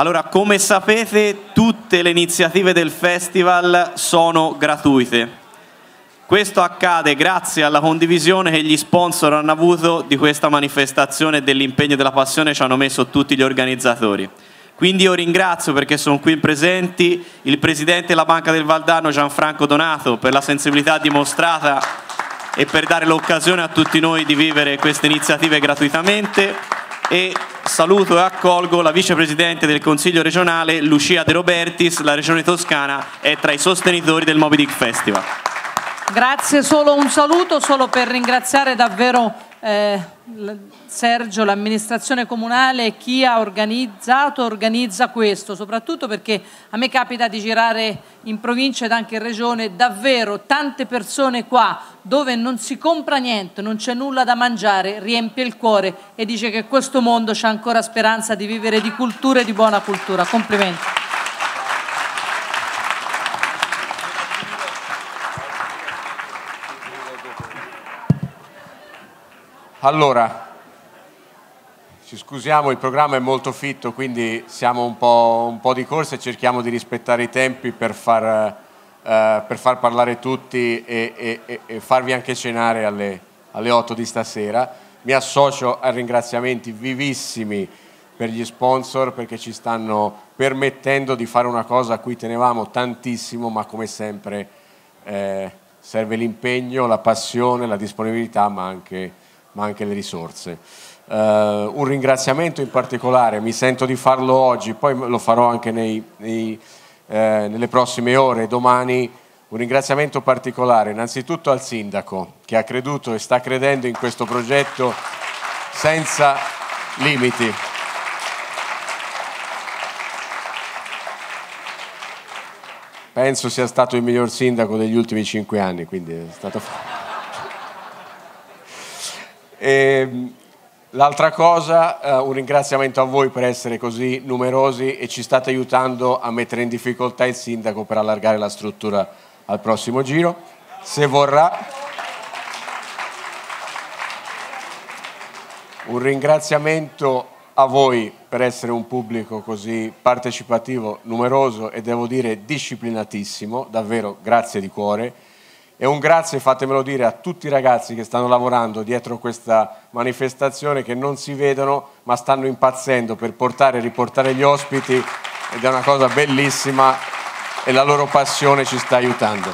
Allora, come sapete, tutte le iniziative del festival sono gratuite. Questo accade grazie alla condivisione che gli sponsor hanno avuto di questa manifestazione e dell'impegno e della passione ci hanno messo tutti gli organizzatori. Quindi io ringrazio perché sono qui presenti il presidente della Banca del Valdano Gianfranco Donato per la sensibilità dimostrata e per dare l'occasione a tutti noi di vivere queste iniziative gratuitamente e saluto e accolgo la vicepresidente del Consiglio regionale Lucia De Robertis, la regione toscana è tra i sostenitori del Moby Dick Festival. Grazie, solo un saluto, solo per ringraziare davvero eh, Sergio, l'amministrazione comunale, chi ha organizzato, organizza questo, soprattutto perché a me capita di girare in provincia ed anche in regione davvero tante persone qua dove non si compra niente, non c'è nulla da mangiare, riempie il cuore e dice che questo mondo c'è ancora speranza di vivere di cultura e di buona cultura. Complimenti. Allora, ci scusiamo, il programma è molto fitto, quindi siamo un po', un po di corsa e cerchiamo di rispettare i tempi per far, eh, per far parlare tutti e, e, e, farvi anche cenare alle, alle 8 di stasera. Mi associo a ringraziamenti vivissimi per gli sponsor perché ci stanno permettendo di fare una cosa a cui tenevamo tantissimo, ma come sempre eh, serve l'impegno, la passione, la disponibilità, ma anche ma anche le risorse. Uh, un ringraziamento in particolare, mi sento di farlo oggi, poi lo farò anche nei, nei, eh, nelle prossime ore, domani, un ringraziamento particolare innanzitutto al Sindaco che ha creduto e sta credendo in questo progetto senza limiti. Penso sia stato il miglior sindaco degli ultimi cinque anni, quindi è stato fatto. E, ehm, L'altra cosa, eh, un ringraziamento a voi per essere così numerosi e ci state aiutando a mettere in difficoltà il sindaco per allargare la struttura al prossimo giro. Se vorrà. Un ringraziamento a voi per essere un pubblico così partecipativo, numeroso e devo dire disciplinatissimo, davvero grazie di cuore e un grazie, fatemelo dire, a tutti i ragazzi che stanno lavorando dietro questa manifestazione, che non si vedono ma stanno impazzendo per portare e riportare gli ospiti ed è una cosa bellissima e la loro passione ci sta aiutando.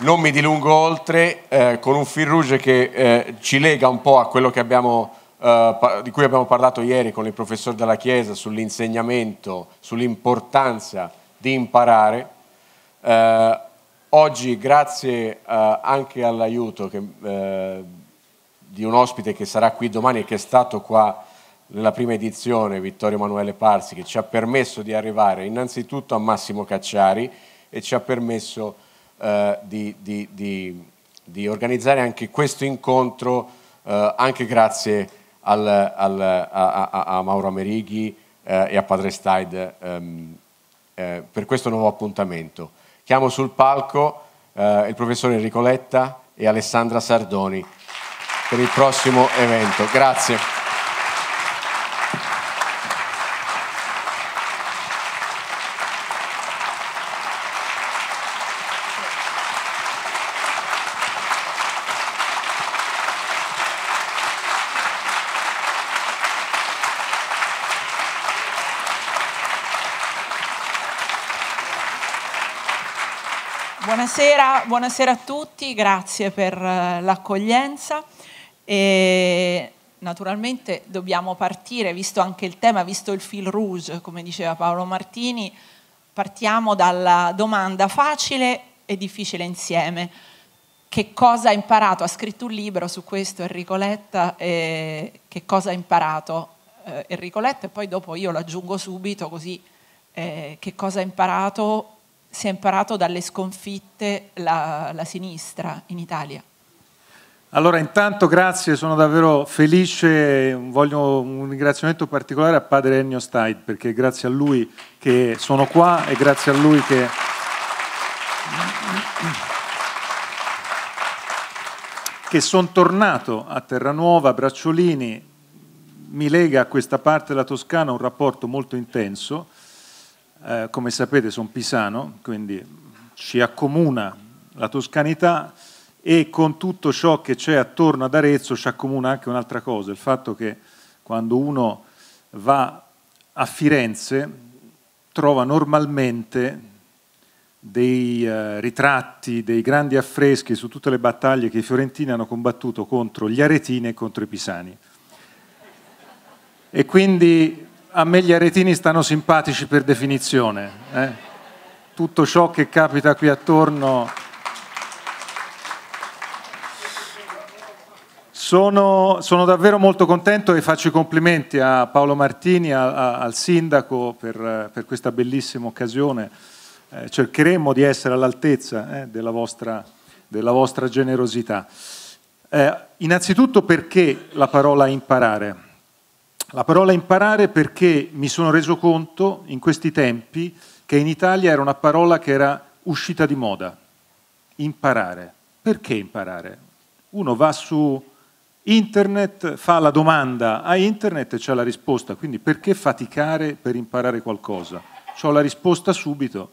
Non mi dilungo oltre eh, con un fil rouge che eh, ci lega un po' a quello abbiamo, eh, di cui abbiamo parlato ieri con il professor della Chiesa sull'insegnamento, sull'importanza di imparare. Eh, Oggi, grazie eh, anche all'aiuto eh, di un ospite che sarà qui domani e che è stato qua nella prima edizione, Vittorio Emanuele Parsi, che ci ha permesso di arrivare innanzitutto a Massimo Cacciari e ci ha permesso eh, di, di, di, di, organizzare anche questo incontro, eh, anche grazie al, al, a, a, a, Mauro Amerighi eh, e a Padre Steid ehm, eh, per questo nuovo appuntamento. Chiamo sul palco eh, il professore Enrico Letta e Alessandra Sardoni per il prossimo evento. Grazie. Buonasera, buonasera, a tutti, grazie per eh, l'accoglienza. E naturalmente dobbiamo partire, visto anche il tema, visto il fil rouge, come diceva Paolo Martini, partiamo dalla domanda facile e difficile insieme. Che cosa ha imparato? Ha scritto un libro su questo Enrico Letta, e che cosa ha imparato eh, Enrico Letta e poi dopo io lo aggiungo subito così eh, che cosa ha imparato si è imparato dalle sconfitte la, la sinistra in Italia? Allora, intanto grazie, sono davvero felice, voglio un ringraziamento particolare a padre Ennio Staid, perché grazie a lui che sono qua e grazie a lui che... che sono tornato a Terranuova, Bracciolini, mi lega a questa parte della Toscana un rapporto molto intenso eh, come sapete sono pisano, quindi ci accomuna la toscanità e con tutto ciò che c'è attorno ad Arezzo ci accomuna anche un'altra cosa, il fatto che quando uno va a Firenze trova normalmente dei eh, ritratti, dei grandi affreschi su tutte le battaglie che i fiorentini hanno combattuto contro gli aretini e contro i pisani. E quindi a me gli aretini stanno simpatici per definizione. Eh? Tutto ciò che capita qui attorno. Sono, sono, davvero molto contento e faccio i complimenti a Paolo Martini, a, a, al sindaco, per, per, questa bellissima occasione. Eh, cercheremo di essere all'altezza eh, della, vostra, della, vostra, generosità. Eh, innanzitutto perché la parola imparare? La parola imparare perché mi sono reso conto in questi tempi che in Italia era una parola che era uscita di moda. Imparare. Perché imparare? Uno va su internet, fa la domanda a internet e c'è la risposta, quindi perché faticare per imparare qualcosa? C'ho la risposta subito.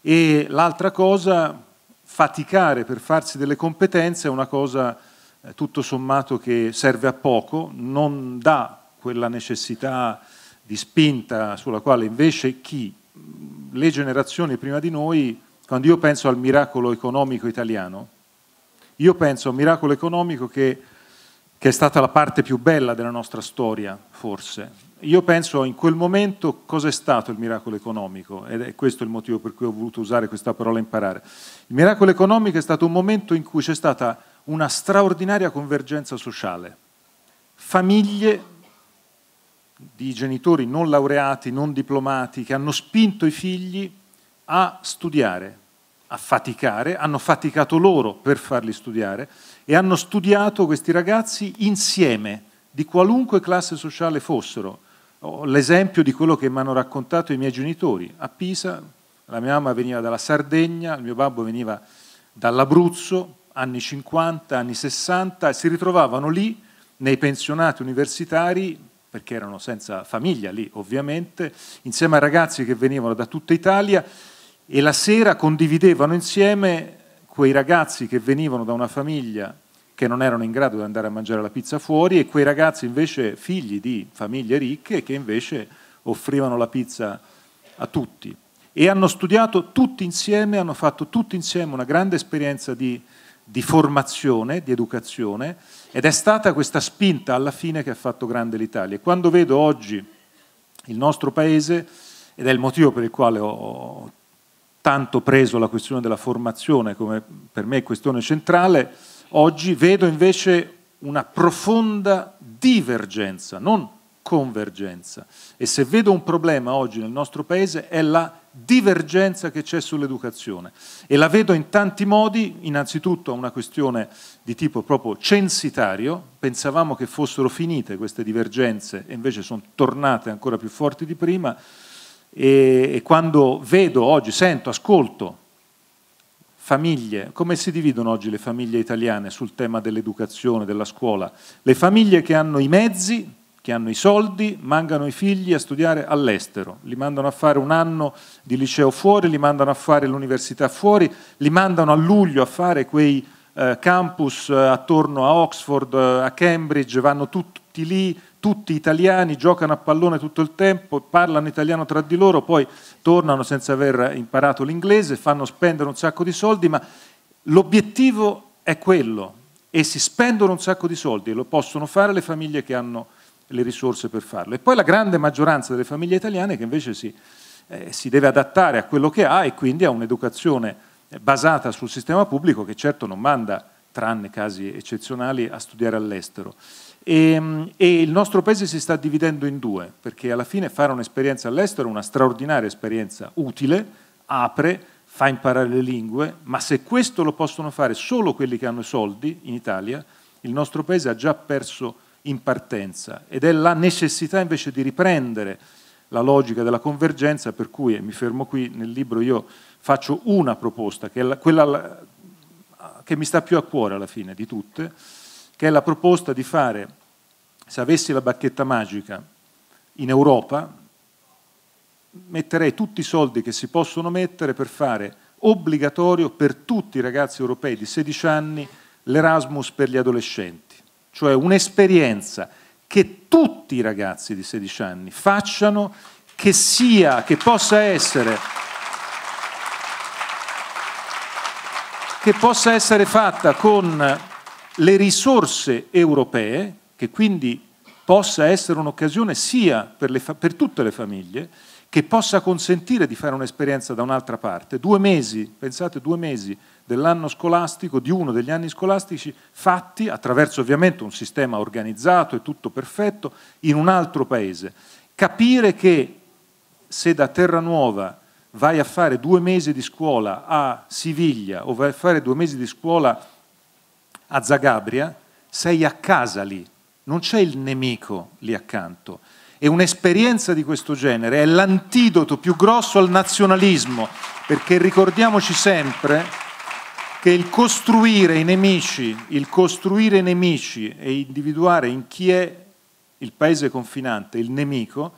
E l'altra cosa, faticare per farsi delle competenze è una cosa eh, tutto sommato che serve a poco, non dà quella necessità di spinta sulla quale invece chi, le generazioni prima di noi, quando io penso al miracolo economico italiano, io penso a un miracolo economico che, che è stata la parte più bella della nostra storia, forse. Io penso in quel momento cos'è stato il miracolo economico ed è questo il motivo per cui ho voluto usare questa parola imparare. Il miracolo economico è stato un momento in cui c'è stata una straordinaria convergenza sociale. Famiglie di genitori non laureati, non diplomati, che hanno spinto i figli a studiare, a faticare, hanno faticato loro per farli studiare e hanno studiato questi ragazzi insieme, di qualunque classe sociale fossero. l'esempio di quello che mi hanno raccontato i miei genitori. A Pisa la mia mamma veniva dalla Sardegna, il mio babbo veniva dall'Abruzzo, anni 50, anni 60, si ritrovavano lì nei pensionati universitari perché erano senza famiglia lì ovviamente, insieme a ragazzi che venivano da tutta Italia e la sera condividevano insieme quei ragazzi che venivano da una famiglia che non erano in grado di andare a mangiare la pizza fuori e quei ragazzi invece figli di famiglie ricche che invece offrivano la pizza a tutti. E hanno studiato tutti insieme, hanno fatto tutti insieme una grande esperienza di, di formazione, di educazione ed è stata questa spinta alla fine che ha fatto grande l'Italia. quando vedo oggi il nostro Paese, ed è il motivo per il quale ho tanto preso la questione della formazione come per me questione centrale, oggi vedo invece una profonda divergenza, non convergenza. E se vedo un problema oggi nel nostro Paese è la divergenza che c'è sull'educazione e la vedo in tanti modi, innanzitutto una questione di tipo proprio censitario, pensavamo che fossero finite queste divergenze e invece sono tornate ancora più forti di prima e, e quando vedo oggi, sento, ascolto famiglie, come si dividono oggi le famiglie italiane sul tema dell'educazione, della scuola? Le famiglie che hanno i mezzi che hanno i soldi, mandano i figli a studiare all'estero, li mandano a fare un anno di liceo fuori, li mandano a fare l'università fuori, li mandano a luglio a fare quei eh, campus eh, attorno a Oxford, eh, a Cambridge, vanno tutti lì, tutti italiani, giocano a pallone tutto il tempo, parlano italiano tra di loro, poi tornano senza aver imparato l'inglese, fanno spendere un sacco di soldi, ma l'obiettivo è quello, e si spendono un sacco di soldi e lo possono fare le famiglie che hanno le risorse per farlo. E poi la grande maggioranza delle famiglie italiane che invece si, eh, si deve adattare a quello che ha e quindi ha un'educazione eh, basata sul sistema pubblico che certo non manda, tranne casi eccezionali, a studiare all'estero. E, ehm, e, il nostro paese si sta dividendo in due, perché alla fine fare un'esperienza all'estero è una straordinaria esperienza utile, apre, fa imparare le lingue, ma se questo lo possono fare solo quelli che hanno soldi in Italia, il nostro paese ha già perso in partenza ed è la necessità invece di riprendere la logica della convergenza per cui, e mi fermo qui, nel libro io faccio una proposta, che è la, quella che mi sta più a cuore alla fine di tutte, che è la proposta di fare, se avessi la bacchetta magica in Europa, metterei tutti i soldi che si possono mettere per fare obbligatorio per tutti i ragazzi europei di 16 anni l'Erasmus per gli adolescenti cioè un'esperienza che tutti i ragazzi di 16 anni facciano, che sia, che possa essere, che possa essere fatta con le risorse europee, che quindi possa essere un'occasione sia per, per tutte le famiglie, che possa consentire di fare un'esperienza da un'altra parte. Due mesi, pensate, due mesi dell'anno scolastico, di uno degli anni scolastici fatti attraverso ovviamente un sistema organizzato e tutto perfetto in un altro paese. Capire che se da Terranuova vai a fare due mesi di scuola a Siviglia o vai a fare due mesi di scuola a Zagabria, sei a casa lì, non c'è il nemico lì accanto. E un'esperienza di questo genere è l'antidoto più grosso al nazionalismo, perché ricordiamoci sempre che il costruire i nemici, il costruire i nemici e individuare in chi è il paese confinante, il nemico,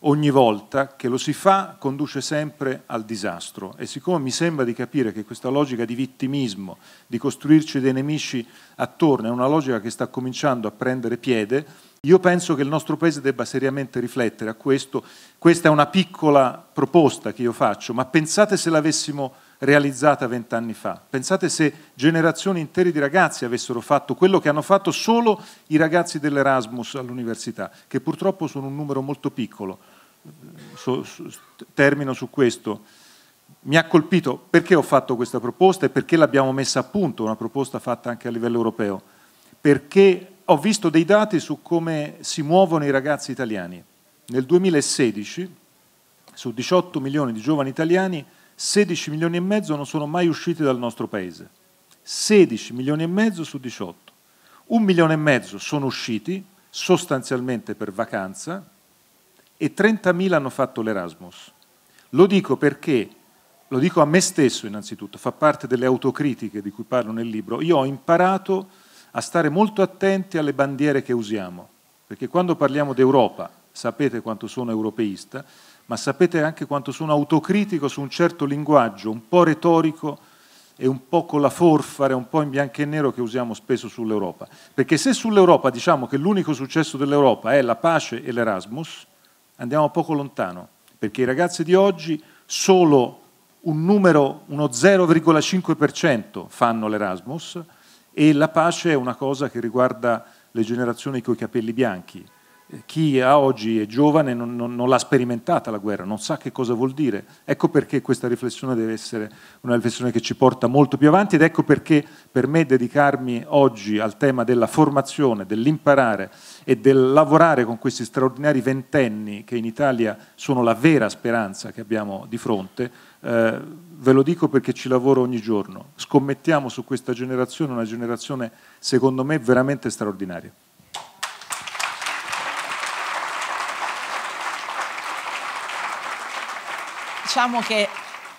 ogni volta che lo si fa conduce sempre al disastro. E siccome mi sembra di capire che questa logica di vittimismo, di costruirci dei nemici attorno, è una logica che sta cominciando a prendere piede, io penso che il nostro Paese debba seriamente riflettere a questo. Questa è una piccola proposta che io faccio, ma pensate se l'avessimo realizzata vent'anni fa. Pensate se generazioni intere di ragazzi avessero fatto quello che hanno fatto solo i ragazzi dell'Erasmus all'università, che purtroppo sono un numero molto piccolo. So, so, termino su questo. Mi ha colpito perché ho fatto questa proposta e perché l'abbiamo messa a punto, una proposta fatta anche a livello europeo, perché ho visto dei dati su come si muovono i ragazzi italiani. Nel 2016 su 18 milioni di giovani italiani 16 milioni e mezzo non sono mai usciti dal nostro paese. 16 milioni e mezzo su 18. Un milione e mezzo sono usciti sostanzialmente per vacanza e 30.000 hanno fatto l'Erasmus. Lo dico perché, lo dico a me stesso innanzitutto, fa parte delle autocritiche di cui parlo nel libro, io ho imparato a stare molto attenti alle bandiere che usiamo, perché quando parliamo d'Europa, sapete quanto sono europeista, ma sapete anche quanto sono autocritico su un certo linguaggio, un po' retorico e un po' con la forfare, un po' in bianco e nero che usiamo spesso sull'Europa. Perché se sull'Europa diciamo che l'unico successo dell'Europa è la pace e l'Erasmus, andiamo poco lontano, perché i ragazzi di oggi solo un numero, uno 0,5% fanno l'Erasmus e la pace è una cosa che riguarda le generazioni con i capelli bianchi, chi oggi è giovane non, non, non l'ha sperimentata la guerra, non sa che cosa vuol dire. Ecco perché questa riflessione deve essere una riflessione che ci porta molto più avanti ed ecco perché per me dedicarmi oggi al tema della formazione, dell'imparare e del lavorare con questi straordinari ventenni che in Italia sono la vera speranza che abbiamo di fronte, eh, ve lo dico perché ci lavoro ogni giorno. Scommettiamo su questa generazione, una generazione secondo me veramente straordinaria. diciamo che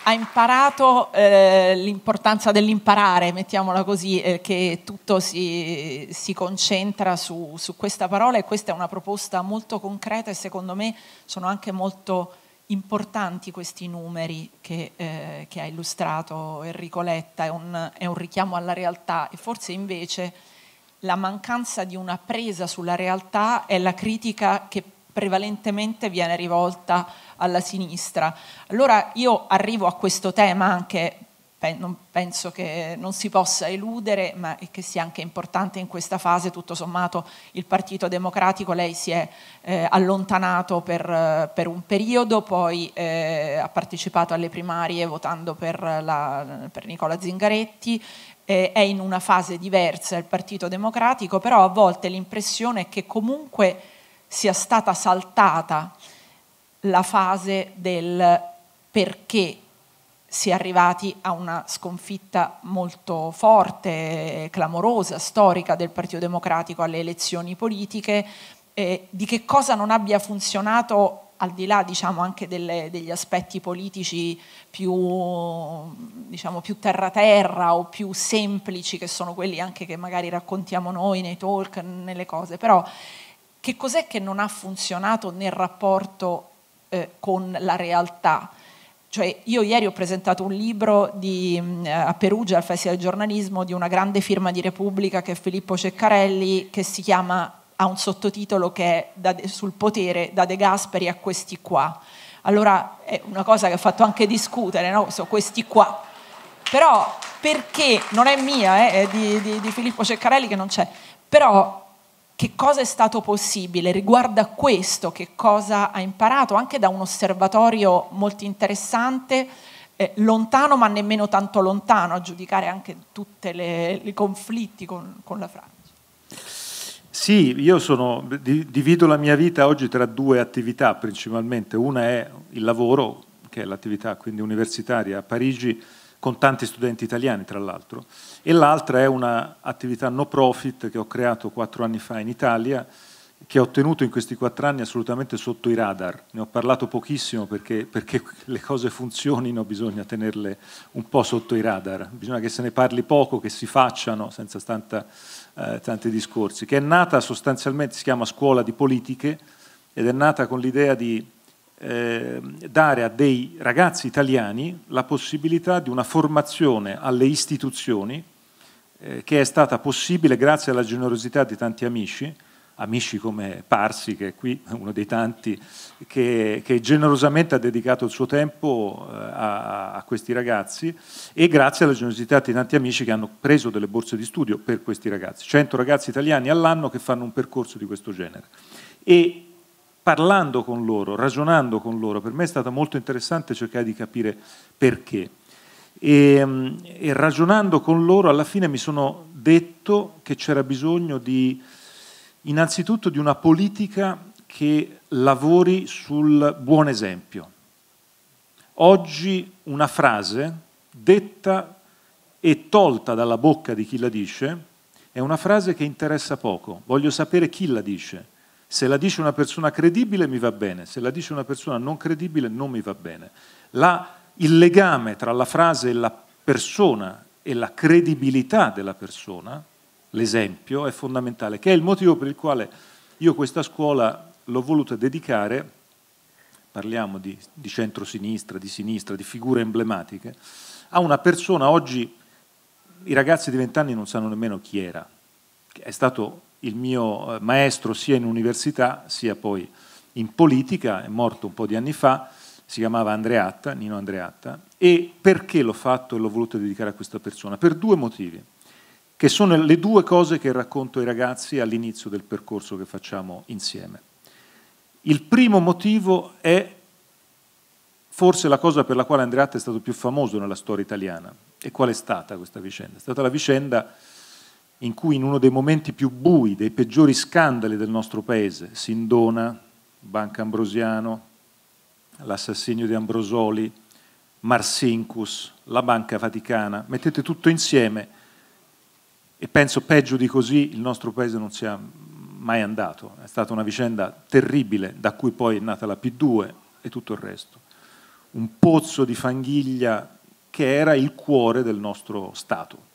ha imparato eh, l'importanza dell'imparare, mettiamola così, eh, che tutto si, si concentra su, su, questa parola e questa è una proposta molto concreta e secondo me sono anche molto importanti questi numeri che, eh, che ha illustrato Enrico Letta, è un, è un richiamo alla realtà e forse invece la mancanza di una presa sulla realtà è la critica che prevalentemente viene rivolta alla sinistra. Allora io arrivo a questo tema anche, penso che non si possa eludere, ma che sia anche importante in questa fase, tutto sommato il Partito Democratico, lei si è eh, allontanato per, per, un periodo, poi eh, ha partecipato alle primarie votando per, la, per Nicola Zingaretti, eh, è in una fase diversa il Partito Democratico, però a volte l'impressione è che comunque sia stata saltata la fase del perché si è arrivati a una sconfitta molto forte, clamorosa, storica del Partito Democratico alle elezioni politiche, eh, di che cosa non abbia funzionato al di là diciamo, anche delle, degli aspetti politici più, diciamo, più terra-terra o più semplici, che sono quelli anche che magari raccontiamo noi nei talk, nelle cose, però che cos'è che non ha funzionato nel rapporto eh, con la realtà. Cioè, io ieri ho presentato un libro di, eh, a Perugia al Festival del Giornalismo di una grande firma di Repubblica che è Filippo Ceccarelli che si chiama, ha un sottotitolo che è da, sul potere da De Gasperi a questi qua. Allora è una cosa che ha fatto anche discutere, no? so, questi qua. Però perché, non è mia, eh, è di, di, di Filippo Ceccarelli che non c'è, però che cosa è stato possibile, riguardo a questo che cosa ha imparato, anche da un osservatorio molto interessante, eh, lontano ma nemmeno tanto lontano, a giudicare anche tutti i conflitti con, con, la Francia. Sì, io sono, divido la mia vita oggi tra due attività principalmente, una è il lavoro, che è l'attività quindi universitaria a Parigi, con tanti studenti italiani tra l'altro, e l'altra è un'attività no profit che ho creato quattro anni fa in Italia, che ho tenuto in questi quattro anni assolutamente sotto i radar. Ne ho parlato pochissimo perché, perché le cose funzionino bisogna tenerle un po' sotto i radar, bisogna che se ne parli poco, che si facciano senza tanta, eh, tanti discorsi, che è nata sostanzialmente, si chiama scuola di politiche ed è nata con l'idea di eh, dare a dei ragazzi italiani la possibilità di una formazione alle istituzioni eh, che è stata possibile grazie alla generosità di tanti amici, amici come Parsi, che è qui uno dei tanti, che, che generosamente ha dedicato il suo tempo eh, a, a, questi ragazzi e grazie alla generosità di tanti amici che hanno preso delle borse di studio per questi ragazzi. 100 ragazzi italiani all'anno che fanno un percorso di questo genere. E parlando con loro, ragionando con loro, per me è stato molto interessante cercare di capire perché. E, mm, e, ragionando con loro alla fine mi sono detto che c'era bisogno di, innanzitutto di una politica che lavori sul buon esempio. Oggi una frase detta e tolta dalla bocca di chi la dice è una frase che interessa poco, voglio sapere chi la dice. Se la dice una persona credibile mi va bene, se la dice una persona non credibile non mi va bene. La il legame tra la frase e la persona e la credibilità della persona, l'esempio, è fondamentale, che è il motivo per il quale io questa scuola l'ho voluta dedicare, parliamo di, di centrosinistra, di sinistra, di figure emblematiche, a una persona oggi, i ragazzi di vent'anni non sanno nemmeno chi era, che è stato il mio eh, maestro sia in università sia poi in politica, è morto un po' di anni fa, si chiamava Andreatta, Nino Andreatta, e perché l'ho fatto e l'ho voluto dedicare a questa persona? Per due motivi, che sono le due cose che racconto ai ragazzi all'inizio del percorso che facciamo insieme. Il primo motivo è forse la cosa per la quale Andreatta è stato più famoso nella storia italiana. E qual è stata questa vicenda? È stata la vicenda in cui in uno dei momenti più bui, dei peggiori scandali del nostro paese, Sindona, Banca Ambrosiano, l'assassinio di Ambrosoli, Marsincus, la Banca Vaticana, mettete tutto insieme e penso peggio di così il nostro paese non sia mai andato. È stata una vicenda terribile da cui poi è nata la P2 e tutto il resto. Un pozzo di fanghiglia che era il cuore del nostro Stato.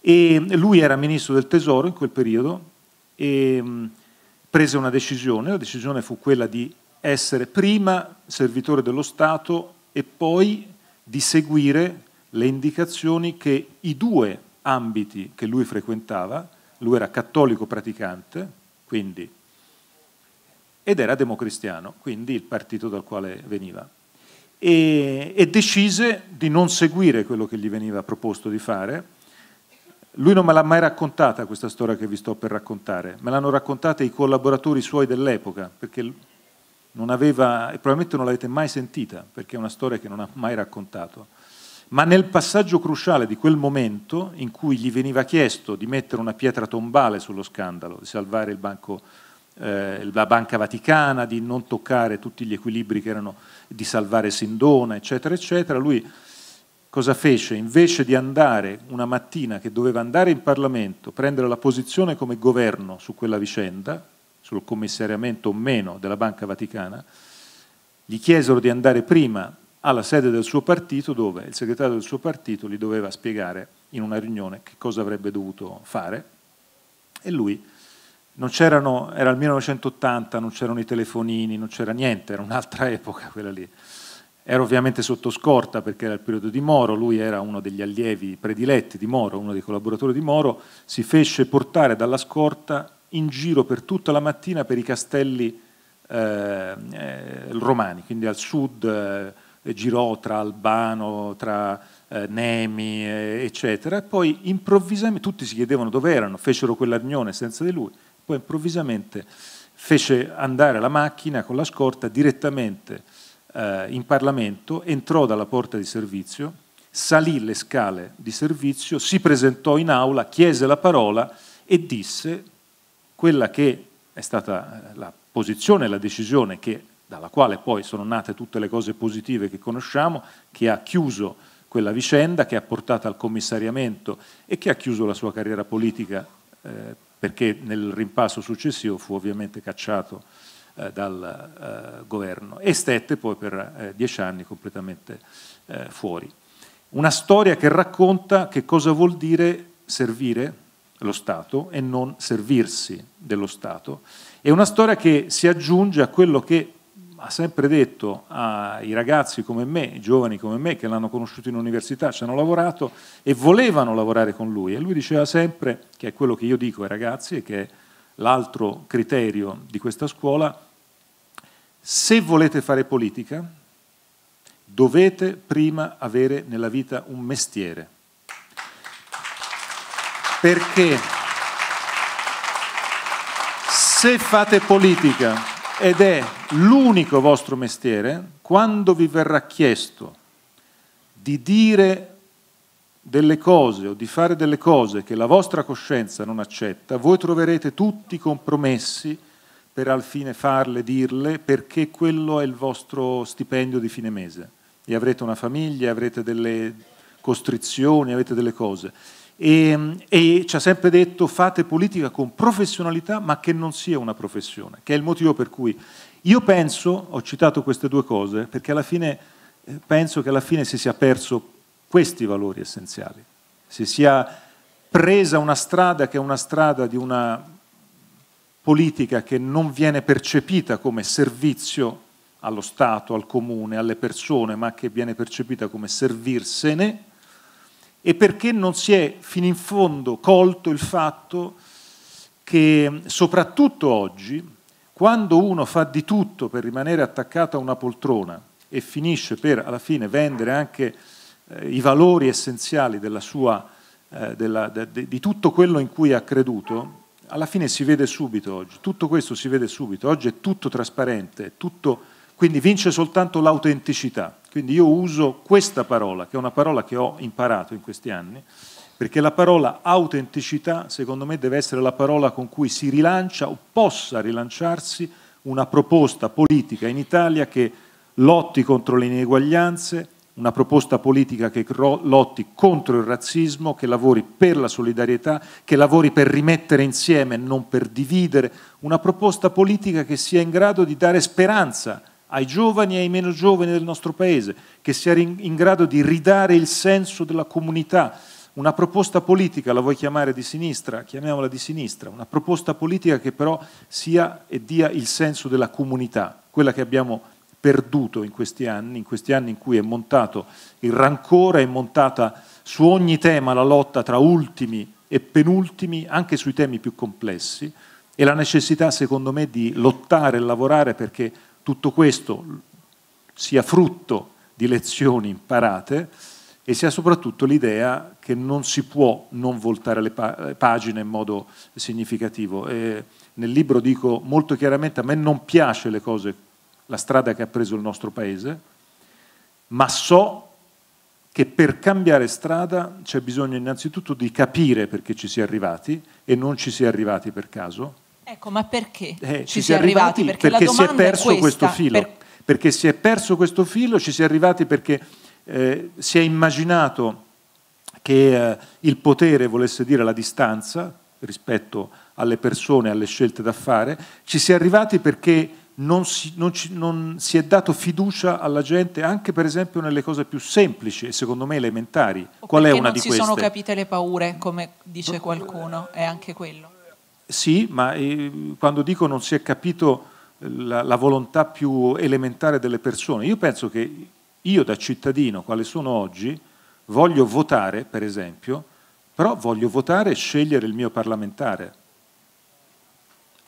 E lui era ministro del Tesoro in quel periodo e mm, prese una decisione, la decisione fu quella di essere prima servitore dello Stato e poi di seguire le indicazioni che i due ambiti che lui frequentava, lui era cattolico praticante, quindi, ed era democristiano, quindi il partito dal quale veniva. E, e decise di non seguire quello che gli veniva proposto di fare. Lui non me l'ha mai raccontata questa storia che vi sto per raccontare, me l'hanno raccontata i collaboratori suoi dell'epoca, perché non aveva, e probabilmente non l'avete mai sentita, perché è una storia che non ha mai raccontato, ma nel passaggio cruciale di quel momento in cui gli veniva chiesto di mettere una pietra tombale sullo scandalo, di salvare banco, eh, la Banca Vaticana, di non toccare tutti gli equilibri che erano, di salvare Sindona, eccetera, eccetera, lui cosa fece? Invece di andare una mattina che doveva andare in Parlamento, prendere la posizione come governo su quella vicenda, sul commissariamento o meno della Banca Vaticana, gli chiesero di andare prima alla sede del suo partito dove il segretario del suo partito gli doveva spiegare in una riunione che cosa avrebbe dovuto fare e lui non c'erano, era il 1980, non c'erano i telefonini, non c'era niente, era un'altra epoca quella lì. Era ovviamente sotto scorta perché era il periodo di Moro, lui era uno degli allievi prediletti di Moro, uno dei collaboratori di Moro, si fece portare dalla scorta in giro per tutta la mattina per i castelli eh, eh, romani, quindi al sud eh, girò tra Albano, tra eh, Nemi, eh, eccetera, e poi improvvisamente, tutti si chiedevano dove erano, fecero quell'agnone senza di lui, poi improvvisamente fece andare la macchina con la scorta direttamente eh, in Parlamento, entrò dalla porta di servizio, salì le scale di servizio, si presentò in aula, chiese la parola e disse quella che è stata la posizione, la decisione che, dalla quale poi sono nate tutte le cose positive che conosciamo, che ha chiuso quella vicenda, che ha portato al commissariamento e che ha chiuso la sua carriera politica eh, perché nel rimpasso successivo fu ovviamente cacciato eh, dal eh, governo e stette poi per eh, dieci anni completamente eh, fuori. Una storia che racconta che cosa vuol dire servire lo Stato e non servirsi dello Stato. È una storia che si aggiunge a quello che ha sempre detto ai ragazzi come me, ai giovani come me, che l'hanno conosciuto in università, ci hanno lavorato e volevano lavorare con lui. E lui diceva sempre, che è quello che io dico ai ragazzi e che è l'altro criterio di questa scuola, se volete fare politica, dovete prima avere nella vita un mestiere perché se fate politica ed è l'unico vostro mestiere, quando vi verrà chiesto di dire delle cose o di fare delle cose che la vostra coscienza non accetta, voi troverete tutti i compromessi per al fine farle, dirle, perché quello è il vostro stipendio di fine mese. E avrete una famiglia, avrete delle costrizioni, avete delle cose. E, e, ci ha sempre detto fate politica con professionalità ma che non sia una professione, che è il motivo per cui io penso, ho citato queste due cose, perché alla fine eh, penso che alla fine si sia perso questi valori essenziali, si sia presa una strada che è una strada di una politica che non viene percepita come servizio allo Stato, al comune, alle persone, ma che viene percepita come servirsene e perché non si è fino in fondo colto il fatto che soprattutto oggi, quando uno fa di tutto per rimanere attaccato a una poltrona e finisce per alla fine vendere anche eh, i valori essenziali della sua, eh, della, de, de, di tutto quello in cui ha creduto, alla fine si vede subito oggi, tutto questo si vede subito, oggi è tutto trasparente, è tutto quindi vince soltanto l'autenticità. Quindi io uso questa parola, che è una parola che ho imparato in questi anni, perché la parola autenticità, secondo me, deve essere la parola con cui si rilancia o possa rilanciarsi una proposta politica in Italia che lotti contro le ineguaglianze, una proposta politica che lotti contro il razzismo, che lavori per la solidarietà, che lavori per rimettere insieme, non per dividere, una proposta politica che sia in grado di dare speranza ai giovani e ai meno giovani del nostro Paese, che sia in grado di ridare il senso della comunità. Una proposta politica, la vuoi chiamare di sinistra? Chiamiamola di sinistra, una proposta politica che però sia e dia il senso della comunità, quella che abbiamo perduto in questi anni, in questi anni in cui è montato il rancore, è montata su ogni tema la lotta tra ultimi e penultimi, anche sui temi più complessi, e la necessità, secondo me, di lottare e lavorare perché tutto questo sia frutto di lezioni imparate e sia soprattutto l'idea che non si può non voltare le pagine in modo significativo. E nel libro dico molto chiaramente a me non piace le cose, la strada che ha preso il nostro paese, ma so che per cambiare strada c'è bisogno innanzitutto di capire perché ci si è arrivati e non ci si è arrivati per caso, Ecco, ma perché eh, ci, ci si è arrivati? arrivati perché, perché si è perso è questa, questo filo. Per... Perché si è perso questo filo, ci si è arrivati perché eh, si è immaginato che eh, il potere volesse dire la distanza rispetto alle persone, alle scelte da fare, ci si è arrivati perché non si, non, ci, non si, è dato fiducia alla gente anche per esempio nelle cose più semplici e secondo me elementari. O Qual è una di queste? non si sono capite le paure, come dice qualcuno, è anche quello. Sì, ma eh, quando dico non si è capito la, la volontà più elementare delle persone, io penso che io da cittadino, quale sono oggi, voglio votare, per esempio, però voglio votare e scegliere il mio parlamentare.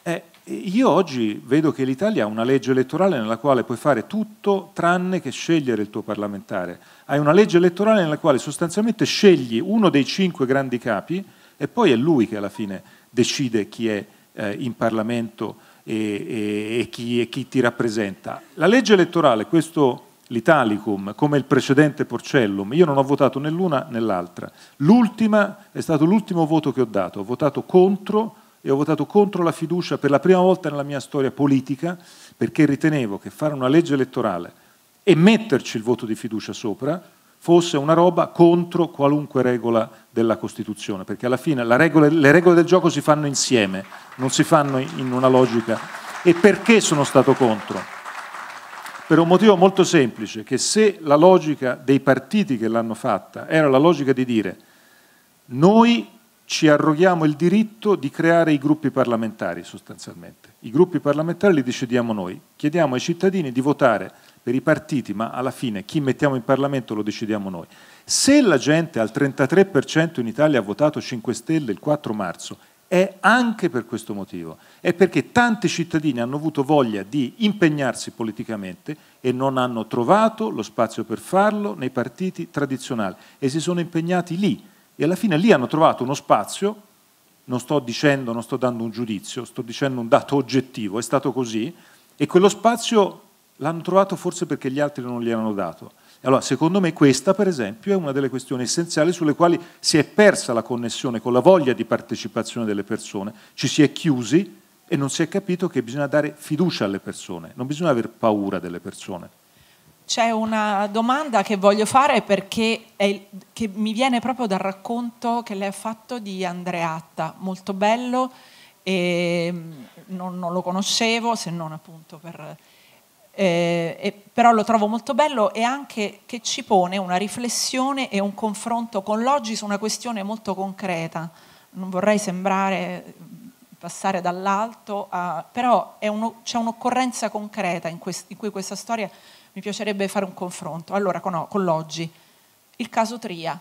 Eh, io oggi vedo che l'Italia ha una legge elettorale nella quale puoi fare tutto tranne che scegliere il tuo parlamentare. Hai una legge elettorale nella quale sostanzialmente scegli uno dei cinque grandi capi e poi è lui che alla fine decide chi è eh, in Parlamento e, e, chi, e, chi, ti rappresenta. La legge elettorale, questo l'Italicum, come il precedente Porcellum, io non ho votato né l'una né l'altra. L'ultima è stato l'ultimo voto che ho dato, ho votato contro e ho votato contro la fiducia per la prima volta nella mia storia politica perché ritenevo che fare una legge elettorale e metterci il voto di fiducia sopra fosse una roba contro qualunque regola della Costituzione, perché alla fine regola, le regole del gioco si fanno insieme, non si fanno in una logica. E perché sono stato contro? Per un motivo molto semplice, che se la logica dei partiti che l'hanno fatta era la logica di dire noi ci arroghiamo il diritto di creare i gruppi parlamentari sostanzialmente, i gruppi parlamentari li decidiamo noi, chiediamo ai cittadini di votare per i partiti, ma alla fine chi mettiamo in Parlamento lo decidiamo noi. Se la gente al 33% in Italia ha votato 5 Stelle il 4 marzo, è anche per questo motivo, è perché tanti cittadini hanno avuto voglia di impegnarsi politicamente e non hanno trovato lo spazio per farlo nei partiti tradizionali e si sono impegnati lì e alla fine lì hanno trovato uno spazio, non sto dicendo, non sto dando un giudizio, sto dicendo un dato oggettivo, è stato così e quello spazio L'hanno trovato forse perché gli altri non gli hanno dato. Allora, secondo me questa, per esempio, è una delle questioni essenziali sulle quali si è persa la connessione con la voglia di partecipazione delle persone, ci si è chiusi e non si è capito che bisogna dare fiducia alle persone, non bisogna avere paura delle persone. C'è una domanda che voglio fare perché è, che mi viene proprio dal racconto che lei ha fatto di Andreatta, molto bello, mm, non, non lo conoscevo se non appunto per eh, e, però lo trovo molto bello e anche che ci pone una riflessione e un confronto con l'oggi su una questione molto concreta. Non vorrei sembrare eh, passare dall'alto, a, però uno, c'è un'occorrenza concreta in, quest, in, cui questa storia mi piacerebbe fare un confronto. Allora, con, con l'oggi, il caso Tria.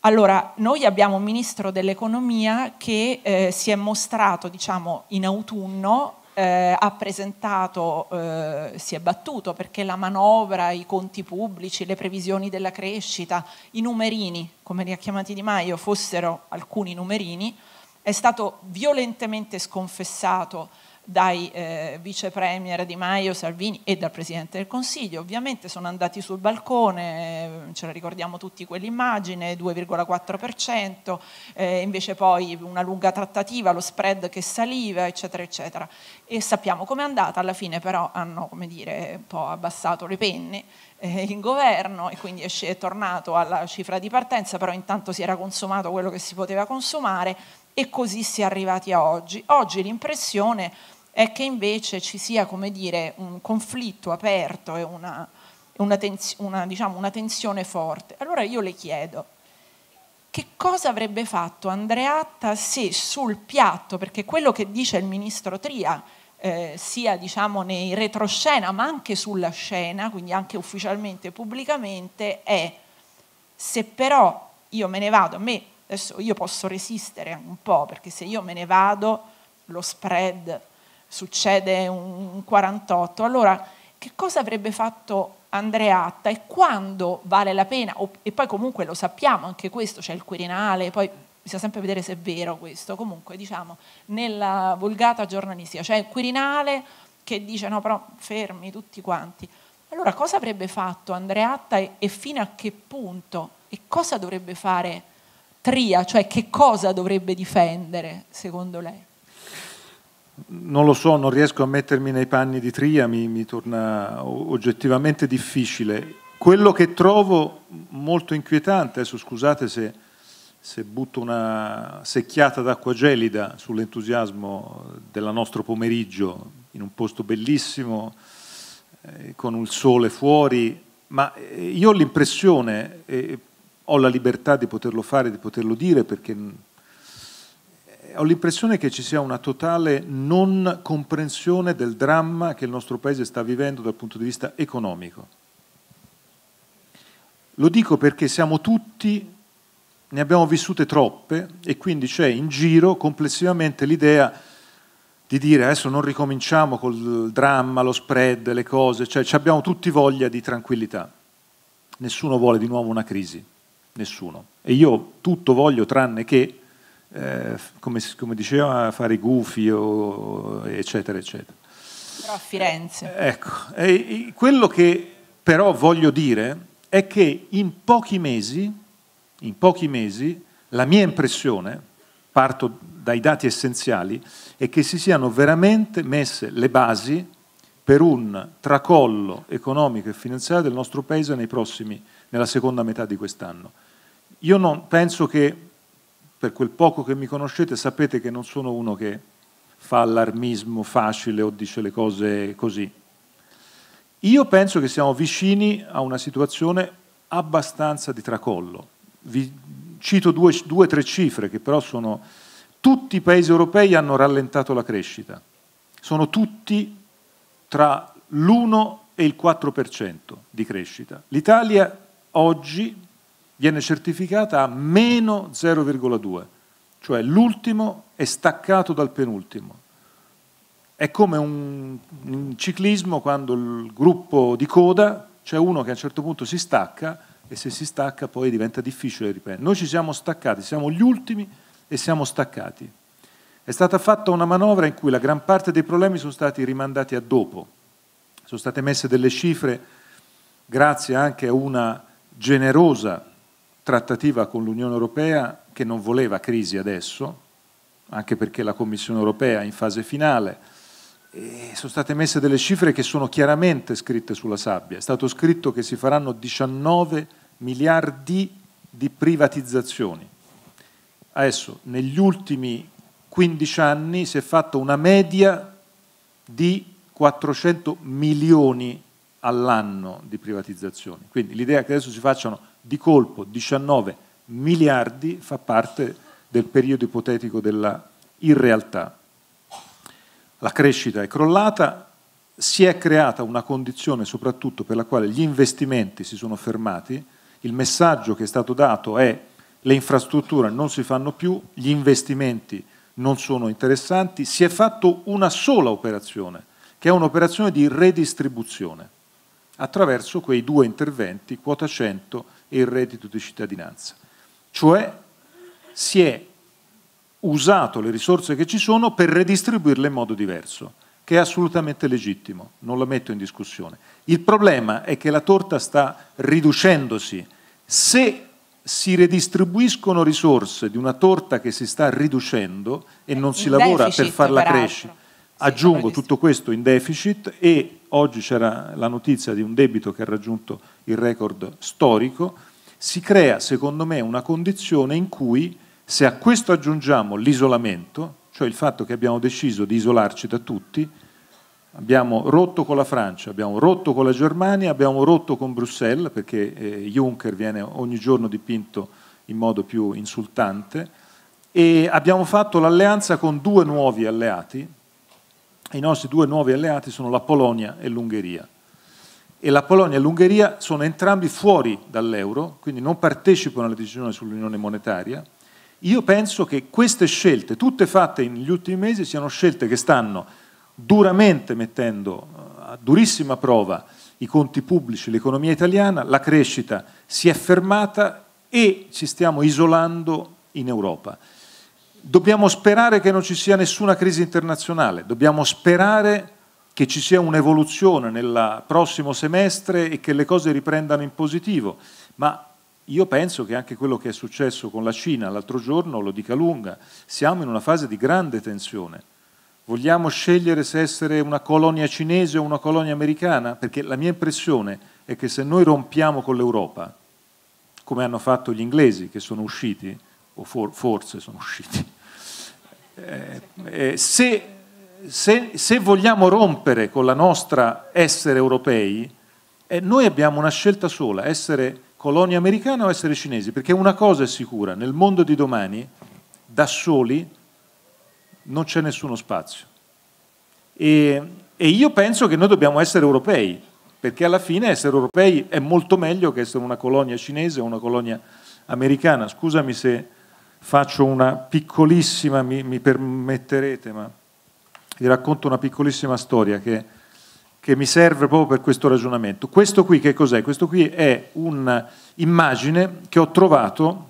Allora, noi abbiamo un ministro dell'economia che eh, si è mostrato, diciamo, in autunno eh, ha presentato, eh, si è battuto perché la manovra, i conti pubblici, le previsioni della crescita, i numerini, come li ha chiamati Di Maio, fossero alcuni numerini, è stato violentemente sconfessato dai eh, vice premier Di Maio, Salvini e dal Presidente del Consiglio. Ovviamente sono andati sul balcone, eh, ce la ricordiamo tutti quell'immagine, 2,4%, eh, invece poi una lunga trattativa, lo spread che saliva, eccetera, eccetera. E sappiamo com'è andata, alla fine però hanno, come dire, un po' abbassato le penne eh, in governo e quindi è tornato alla cifra di partenza, però intanto si era consumato quello che si poteva consumare e così si è arrivati a oggi. Oggi l'impressione è che invece ci sia come dire, un conflitto aperto e una, una, tens- una, diciamo, una tensione forte. Allora io le chiedo, che cosa avrebbe fatto Andreatta se sul piatto, perché quello che dice il ministro Tria, eh, sia diciamo nei retroscena ma anche sulla scena, quindi anche ufficialmente pubblicamente, è se però io me ne vado, a me Adesso io posso resistere un po', perché se io me ne vado, lo spread succede un 48, allora che cosa avrebbe fatto Andreatta e quando vale la pena? E poi comunque lo sappiamo, anche questo, c'è cioè il Quirinale, poi bisogna sempre vedere se è vero questo, comunque diciamo nella vulgata giornalistica, cioè il Quirinale che dice no però fermi tutti quanti. Allora cosa avrebbe fatto Andreatta e fino a che punto e cosa dovrebbe fare tria, cioè che cosa dovrebbe difendere secondo lei? Non lo so, non riesco a mettermi nei panni di Tria, mi, mi torna oggettivamente difficile. Quello che trovo molto inquietante, adesso scusate se, se butto una secchiata d'acqua gelida sull'entusiasmo del nostro pomeriggio in un posto bellissimo, eh, con il sole fuori, ma eh, io ho l'impressione, eh, ho la libertà di poterlo fare, di poterlo dire, perché mm, eh, ho l'impressione che ci sia una totale non comprensione del dramma che il nostro Paese sta vivendo dal punto di vista economico. Lo dico perché siamo tutti, ne abbiamo vissute troppe e quindi c'è in giro complessivamente l'idea di dire adesso non ricominciamo col dramma, lo spread, le cose, cioè abbiamo tutti voglia di tranquillità. Nessuno vuole di nuovo una crisi nessuno. E io tutto voglio tranne che, eh, come, come, diceva, fare i gufi, o, eccetera, eccetera. Però a Firenze. Eh, ecco, e, quello che però voglio dire è che in pochi mesi, in pochi mesi, la mia impressione, parto dai dati essenziali, è che si siano veramente messe le basi per un tracollo economico e finanziario del nostro Paese nei prossimi, nella seconda metà di quest'anno. Io non, penso che, per quel poco che mi conoscete, sapete che non sono uno che fa allarmismo facile o dice le cose così. Io penso che siamo vicini a una situazione abbastanza di tracollo. Vi cito due o tre cifre che però sono... Tutti i paesi europei hanno rallentato la crescita. Sono tutti tra l'1 e il 4% di crescita. L'Italia oggi viene certificata a meno 0,2, cioè l'ultimo è staccato dal penultimo. È come un, in ciclismo quando il gruppo di coda c'è uno che a un certo punto si stacca e se si stacca poi diventa difficile riprendere. Noi ci siamo staccati, siamo gli ultimi e siamo staccati. È stata fatta una manovra in cui la gran parte dei problemi sono stati rimandati a dopo. Sono state messe delle cifre grazie anche a una generosa trattativa con l'Unione Europea che non voleva crisi adesso, anche perché la Commissione Europea è in fase finale, e sono state messe delle cifre che sono chiaramente scritte sulla sabbia. È stato scritto che si faranno 19 miliardi di privatizzazioni. Adesso, negli ultimi 15 anni si è fatta una media di 400 milioni all'anno di privatizzazioni. Quindi l'idea che adesso si facciano di colpo 19 miliardi fa parte del periodo ipotetico della irrealtà. La crescita è crollata, si è creata una condizione soprattutto per la quale gli investimenti si sono fermati, il messaggio che è stato dato è le infrastrutture non si fanno più, gli investimenti non sono interessanti, si è fatto una sola operazione, che è un'operazione di redistribuzione, attraverso quei due interventi, quota 100 e e il reddito di cittadinanza. Cioè si è usato le risorse che ci sono per redistribuirle in modo diverso, che è assolutamente legittimo, non la metto in discussione. Il problema è che la torta sta riducendosi. Se si redistribuiscono risorse di una torta che si sta riducendo e non il si lavora per farla crescere, Aggiungo tutto questo in deficit e oggi c'era la notizia di un debito che ha raggiunto il record storico, si crea secondo me una condizione in cui se a questo aggiungiamo l'isolamento, cioè il fatto che abbiamo deciso di isolarci da tutti, abbiamo rotto con la Francia, abbiamo rotto con la Germania, abbiamo rotto con Bruxelles, perché eh, Juncker viene ogni giorno dipinto in modo più insultante, e abbiamo fatto l'alleanza con due nuovi alleati, i nostri due nuovi alleati sono la Polonia e l'Ungheria. E la Polonia e l'Ungheria sono entrambi fuori dall'euro, quindi non partecipano alla decisione sull'unione monetaria. Io penso che queste scelte, tutte fatte negli ultimi mesi, siano scelte che stanno duramente mettendo eh, a durissima prova i conti pubblici, l'economia italiana, la crescita si è fermata e ci stiamo isolando in Europa. Dobbiamo sperare che non ci sia nessuna crisi internazionale, dobbiamo sperare che ci sia un'evoluzione nel prossimo semestre e che le cose riprendano in positivo, ma io penso che anche quello che è successo con la Cina l'altro giorno lo dica lunga, siamo in una fase di grande tensione. Vogliamo scegliere se essere una colonia cinese o una colonia americana? Perché la mia impressione è che se noi rompiamo con l'Europa, come hanno fatto gli inglesi che sono usciti, o for, forse sono usciti. Eh, eh, se, se, se, vogliamo rompere con la nostra essere europei, eh, noi abbiamo una scelta sola, essere colonia americana o essere cinesi, perché una cosa è sicura, nel mondo di domani, da soli, non c'è nessuno spazio. E, e io penso che noi dobbiamo essere europei, perché alla fine essere europei è molto meglio che essere una colonia cinese o una colonia americana. Scusami se faccio una piccolissima, mi, mi permetterete, ma vi racconto una piccolissima storia che, che, mi serve proprio per questo ragionamento. Questo qui che cos'è? Questo qui è un'immagine che ho trovato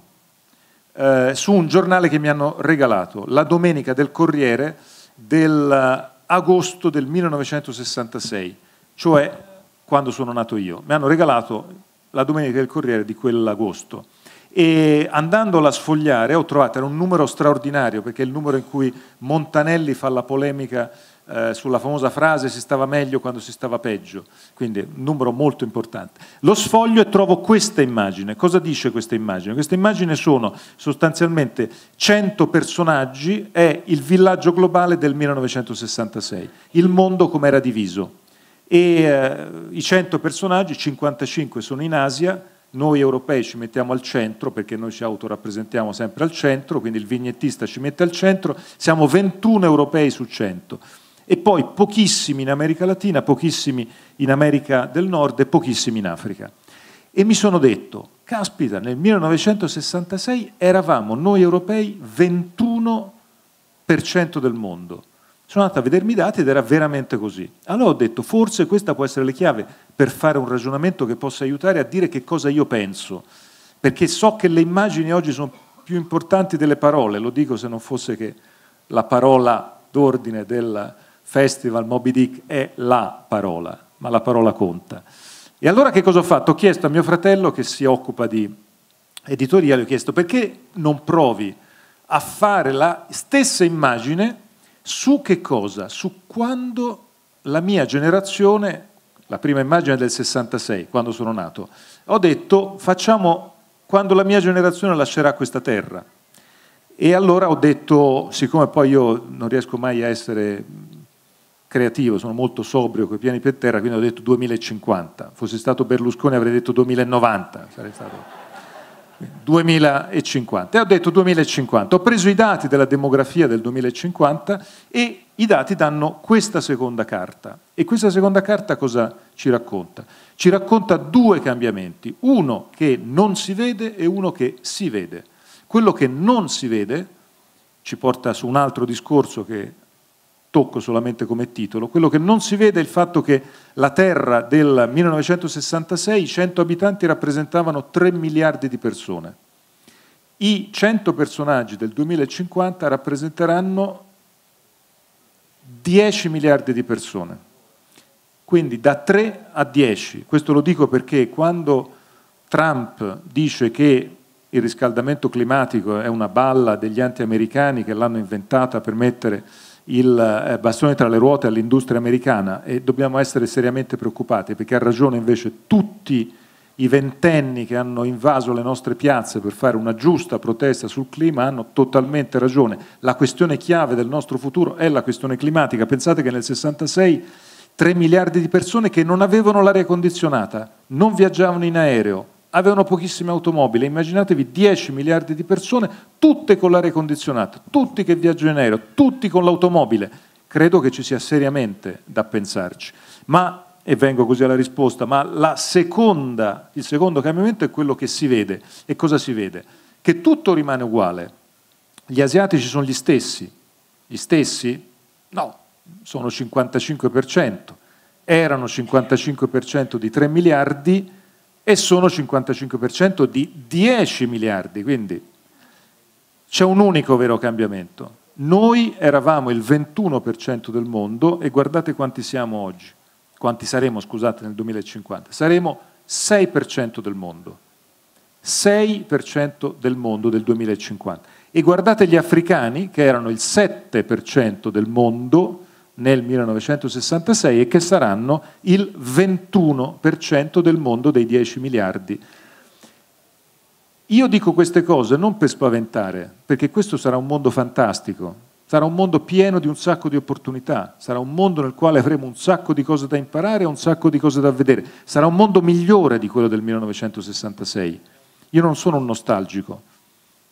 eh, su un giornale che mi hanno regalato, la Domenica del Corriere del agosto del 1966, cioè quando sono nato io. Mi hanno regalato la Domenica del Corriere di quell'agosto e andandola a sfogliare ho trovato, era un numero straordinario perché è il numero in cui Montanelli fa la polemica eh, sulla famosa frase si stava meglio quando si stava peggio, quindi un numero molto importante. Lo sfoglio e trovo questa immagine. Cosa dice questa immagine? Questa immagine sono sostanzialmente 100 personaggi, è il villaggio globale del 1966, il mondo come era diviso. E eh, i 100 personaggi, 55 sono in Asia, noi europei ci mettiamo al centro perché noi ci autorappresentiamo sempre al centro, quindi il vignettista ci mette al centro, siamo 21 europei su 100 e poi pochissimi in America Latina, pochissimi in America del Nord e pochissimi in Africa. E mi sono detto, caspita, nel 1966 eravamo noi europei 21% del mondo. Sono andato a vedermi i dati ed era veramente così. Allora ho detto, forse questa può essere la chiave per fare un ragionamento che possa aiutare a dire che cosa io penso, perché so che le immagini oggi sono più importanti delle parole, lo dico se non fosse che la parola d'ordine del festival Moby Dick è la parola, ma la parola conta. E allora che cosa ho fatto? Ho chiesto a mio fratello che si occupa di editoria, gli ho chiesto perché non provi a fare la stessa immagine su che cosa? Su quando la mia generazione, la prima immagine è del 66, quando sono nato, ho detto facciamo quando la mia generazione lascerà questa terra. E allora ho detto, siccome poi io non riesco mai a essere creativo, sono molto sobrio con i piani per terra, quindi ho detto 2050. Fossi stato Berlusconi avrei detto 2090, sarei stato... 2050. E ho detto 2050. Ho preso i dati della demografia del 2050 e i dati danno questa seconda carta. E questa seconda carta cosa ci racconta? Ci racconta due cambiamenti, uno che non si vede e uno che si vede. Quello che non si vede ci porta su un altro discorso che tocco solamente come titolo, quello che non si vede è il fatto che la Terra del 1966, i 100 abitanti rappresentavano 3 miliardi di persone. I 100 personaggi del 2050 rappresenteranno 10 miliardi di persone. Quindi da 3 a 10. Questo lo dico perché quando Trump dice che il riscaldamento climatico è una balla degli anti-americani che l'hanno inventata per mettere il eh, bastone tra le ruote all'industria americana e dobbiamo essere seriamente preoccupati perché ha ragione invece tutti i ventenni che hanno invaso le nostre piazze per fare una giusta protesta sul clima hanno totalmente ragione. La questione chiave del nostro futuro è la questione climatica. Pensate che nel 66 3 miliardi di persone che non avevano l'aria condizionata, non viaggiavano in aereo, avevano pochissime automobili, immaginatevi 10 miliardi di persone, tutte con l'aria condizionata, tutti che viaggiano in aereo, tutti con l'automobile. Credo che ci sia seriamente da pensarci. Ma, e vengo così alla risposta, ma seconda, il secondo cambiamento è quello che si vede. E cosa si vede? Che tutto rimane uguale. Gli asiatici sono gli stessi. Gli stessi? No, sono 55%. Erano 55% di 3 miliardi e sono 55% di 10 miliardi, quindi c'è un unico vero cambiamento. Noi eravamo il 21% del mondo e guardate quanti siamo oggi, quanti saremo, scusate, nel 2050. Saremo 6% del mondo. 6% del mondo del 2050. E guardate gli africani che erano il 7% del mondo nel 1966 e che saranno il 21% del mondo dei 10 miliardi. Io dico queste cose non per spaventare, perché questo sarà un mondo fantastico, sarà un mondo pieno di un sacco di opportunità, sarà un mondo nel quale avremo un sacco di cose da imparare e un sacco di cose da vedere, sarà un mondo migliore di quello del 1966. Io non sono un nostalgico,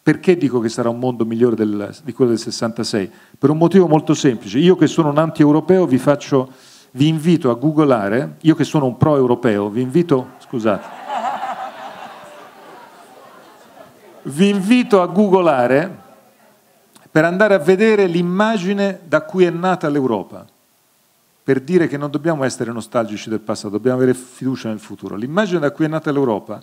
perché dico che sarà un mondo migliore del, di quello del 66? Per un motivo molto semplice. Io che sono un anti-europeo vi, faccio, vi invito a googolare, io che sono un pro-europeo, vi invito, scusate, vi invito a googolare per andare a vedere l'immagine da cui è nata l'Europa, per dire che non dobbiamo essere nostalgici del passato, dobbiamo avere fiducia nel futuro. L'immagine da cui è nata l'Europa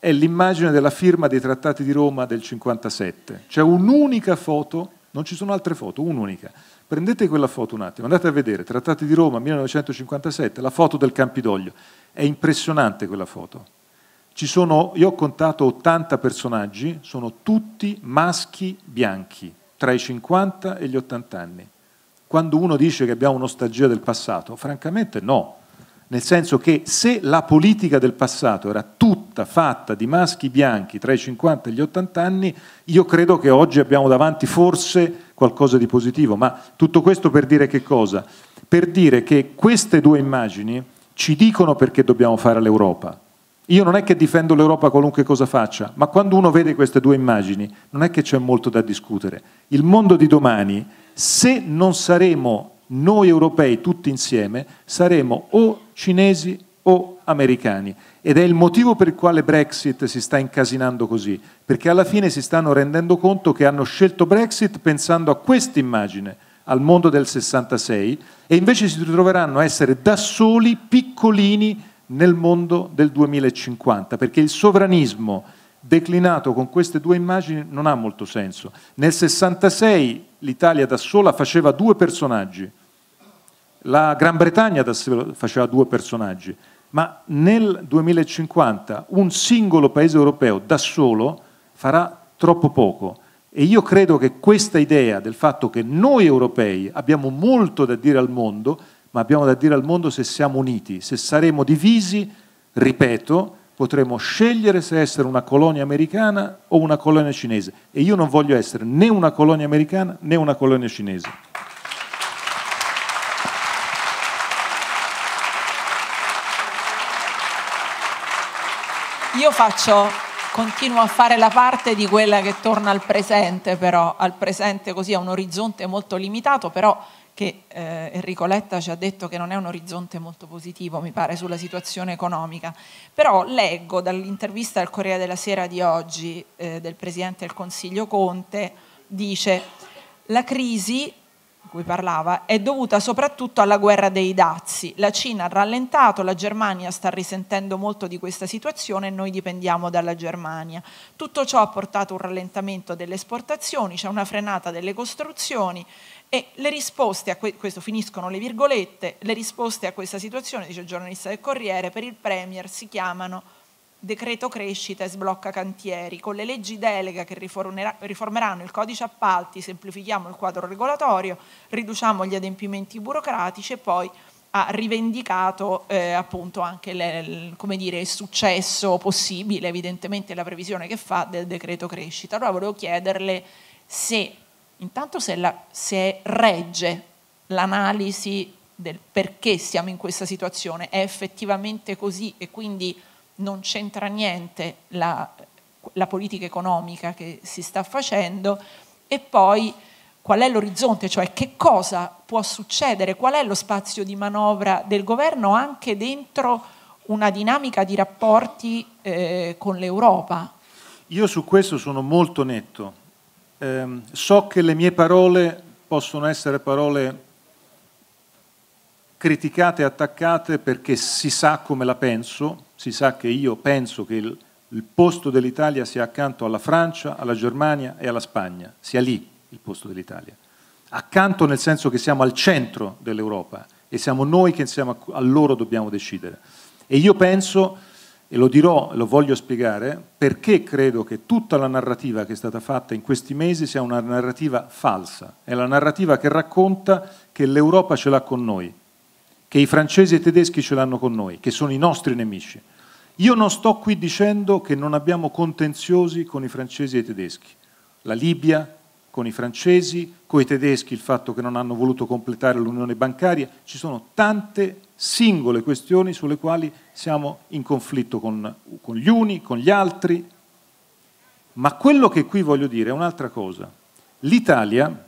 è l'immagine della firma dei trattati di Roma del 57. C'è un'unica foto, non ci sono altre foto, un'unica. Prendete quella foto un attimo, andate a vedere, Trattati di Roma 1957, la foto del Campidoglio. È impressionante quella foto. Sono, io ho contato 80 personaggi, sono tutti maschi bianchi, tra i 50 e gli 80 anni. Quando uno dice che abbiamo un'ostagia del passato, francamente no, nel senso che se la politica del passato era tutta fatta di maschi bianchi tra i 50 e gli 80 anni, io credo che oggi abbiamo davanti forse qualcosa di positivo, ma tutto questo per dire che cosa? Per dire che queste due immagini ci dicono perché dobbiamo fare l'Europa. Io non è che difendo l'Europa qualunque cosa faccia, ma quando uno vede queste due immagini non è che c'è molto da discutere. Il mondo di domani, se non saremo noi europei tutti insieme, saremo o cinesi o americani. Ed è il motivo per il quale Brexit si sta incasinando così, perché alla fine si stanno rendendo conto che hanno scelto Brexit pensando a questa immagine, al mondo del 66, e invece si ritroveranno a essere da soli, piccolini, nel mondo del 2050, perché il sovranismo declinato con queste due immagini non ha molto senso. Nel 66 l'Italia da sola faceva due personaggi, la Gran Bretagna faceva due personaggi, ma nel 2050 un singolo paese europeo da solo farà troppo poco. E io credo che questa idea del fatto che noi europei abbiamo molto da dire al mondo, ma abbiamo da dire al mondo se siamo uniti, se saremo divisi, ripeto, potremo scegliere se essere una colonia americana o una colonia cinese. E io non voglio essere né una colonia americana né una colonia cinese. Io faccio, continuo a fare la parte di quella che torna al presente, però al presente così a un orizzonte molto limitato, però che eh, Enrico Letta ci ha detto che non è un orizzonte molto positivo, mi pare, sulla situazione economica. Però leggo dall'intervista al Corriere della Sera di oggi eh, del Presidente del Consiglio Conte, dice la crisi di cui parlava, è dovuta soprattutto alla guerra dei dazi. La Cina ha rallentato, la Germania sta risentendo molto di questa situazione e noi dipendiamo dalla Germania. Tutto ciò ha portato a un rallentamento delle esportazioni, c'è una frenata delle costruzioni e le risposte a que- questo finiscono le virgolette, le risposte a questa situazione, dice il giornalista del Corriere, per il Premier si chiamano decreto crescita e sblocca cantieri, con le leggi delega che riformeranno il codice appalti, semplifichiamo il quadro regolatorio, riduciamo gli adempimenti burocratici e poi ha rivendicato eh, appunto anche le, dire, il successo possibile, evidentemente la previsione che fa del decreto crescita. Allora volevo chiederle se intanto se, la, se regge l'analisi del perché siamo in questa situazione, è effettivamente così e quindi non c'entra niente la, la politica economica che si sta facendo e poi qual è l'orizzonte, cioè che cosa può succedere, qual è lo spazio di manovra del governo anche dentro una dinamica di rapporti eh, con l'Europa. Io su questo sono molto netto. Eh, so che le mie parole possono essere parole criticate e attaccate perché si sa come la penso, si sa che io penso che il, il posto dell'Italia sia accanto alla Francia, alla Germania e alla Spagna, sia lì il posto dell'Italia. Accanto nel senso che siamo al centro dell'Europa e siamo noi che insieme a loro dobbiamo decidere. E io penso, e lo dirò, lo voglio spiegare, perché credo che tutta la narrativa che è stata fatta in questi mesi sia una narrativa falsa. È la narrativa che racconta che l'Europa ce l'ha con noi che i francesi e i tedeschi ce l'hanno con noi, che sono i nostri nemici. Io non sto qui dicendo che non abbiamo contenziosi con i francesi e i tedeschi. La Libia, con i francesi, con i tedeschi il fatto che non hanno voluto completare l'unione bancaria, ci sono tante singole questioni sulle quali siamo in conflitto con, con gli uni, con gli altri. Ma quello che qui voglio dire è un'altra cosa. L'Italia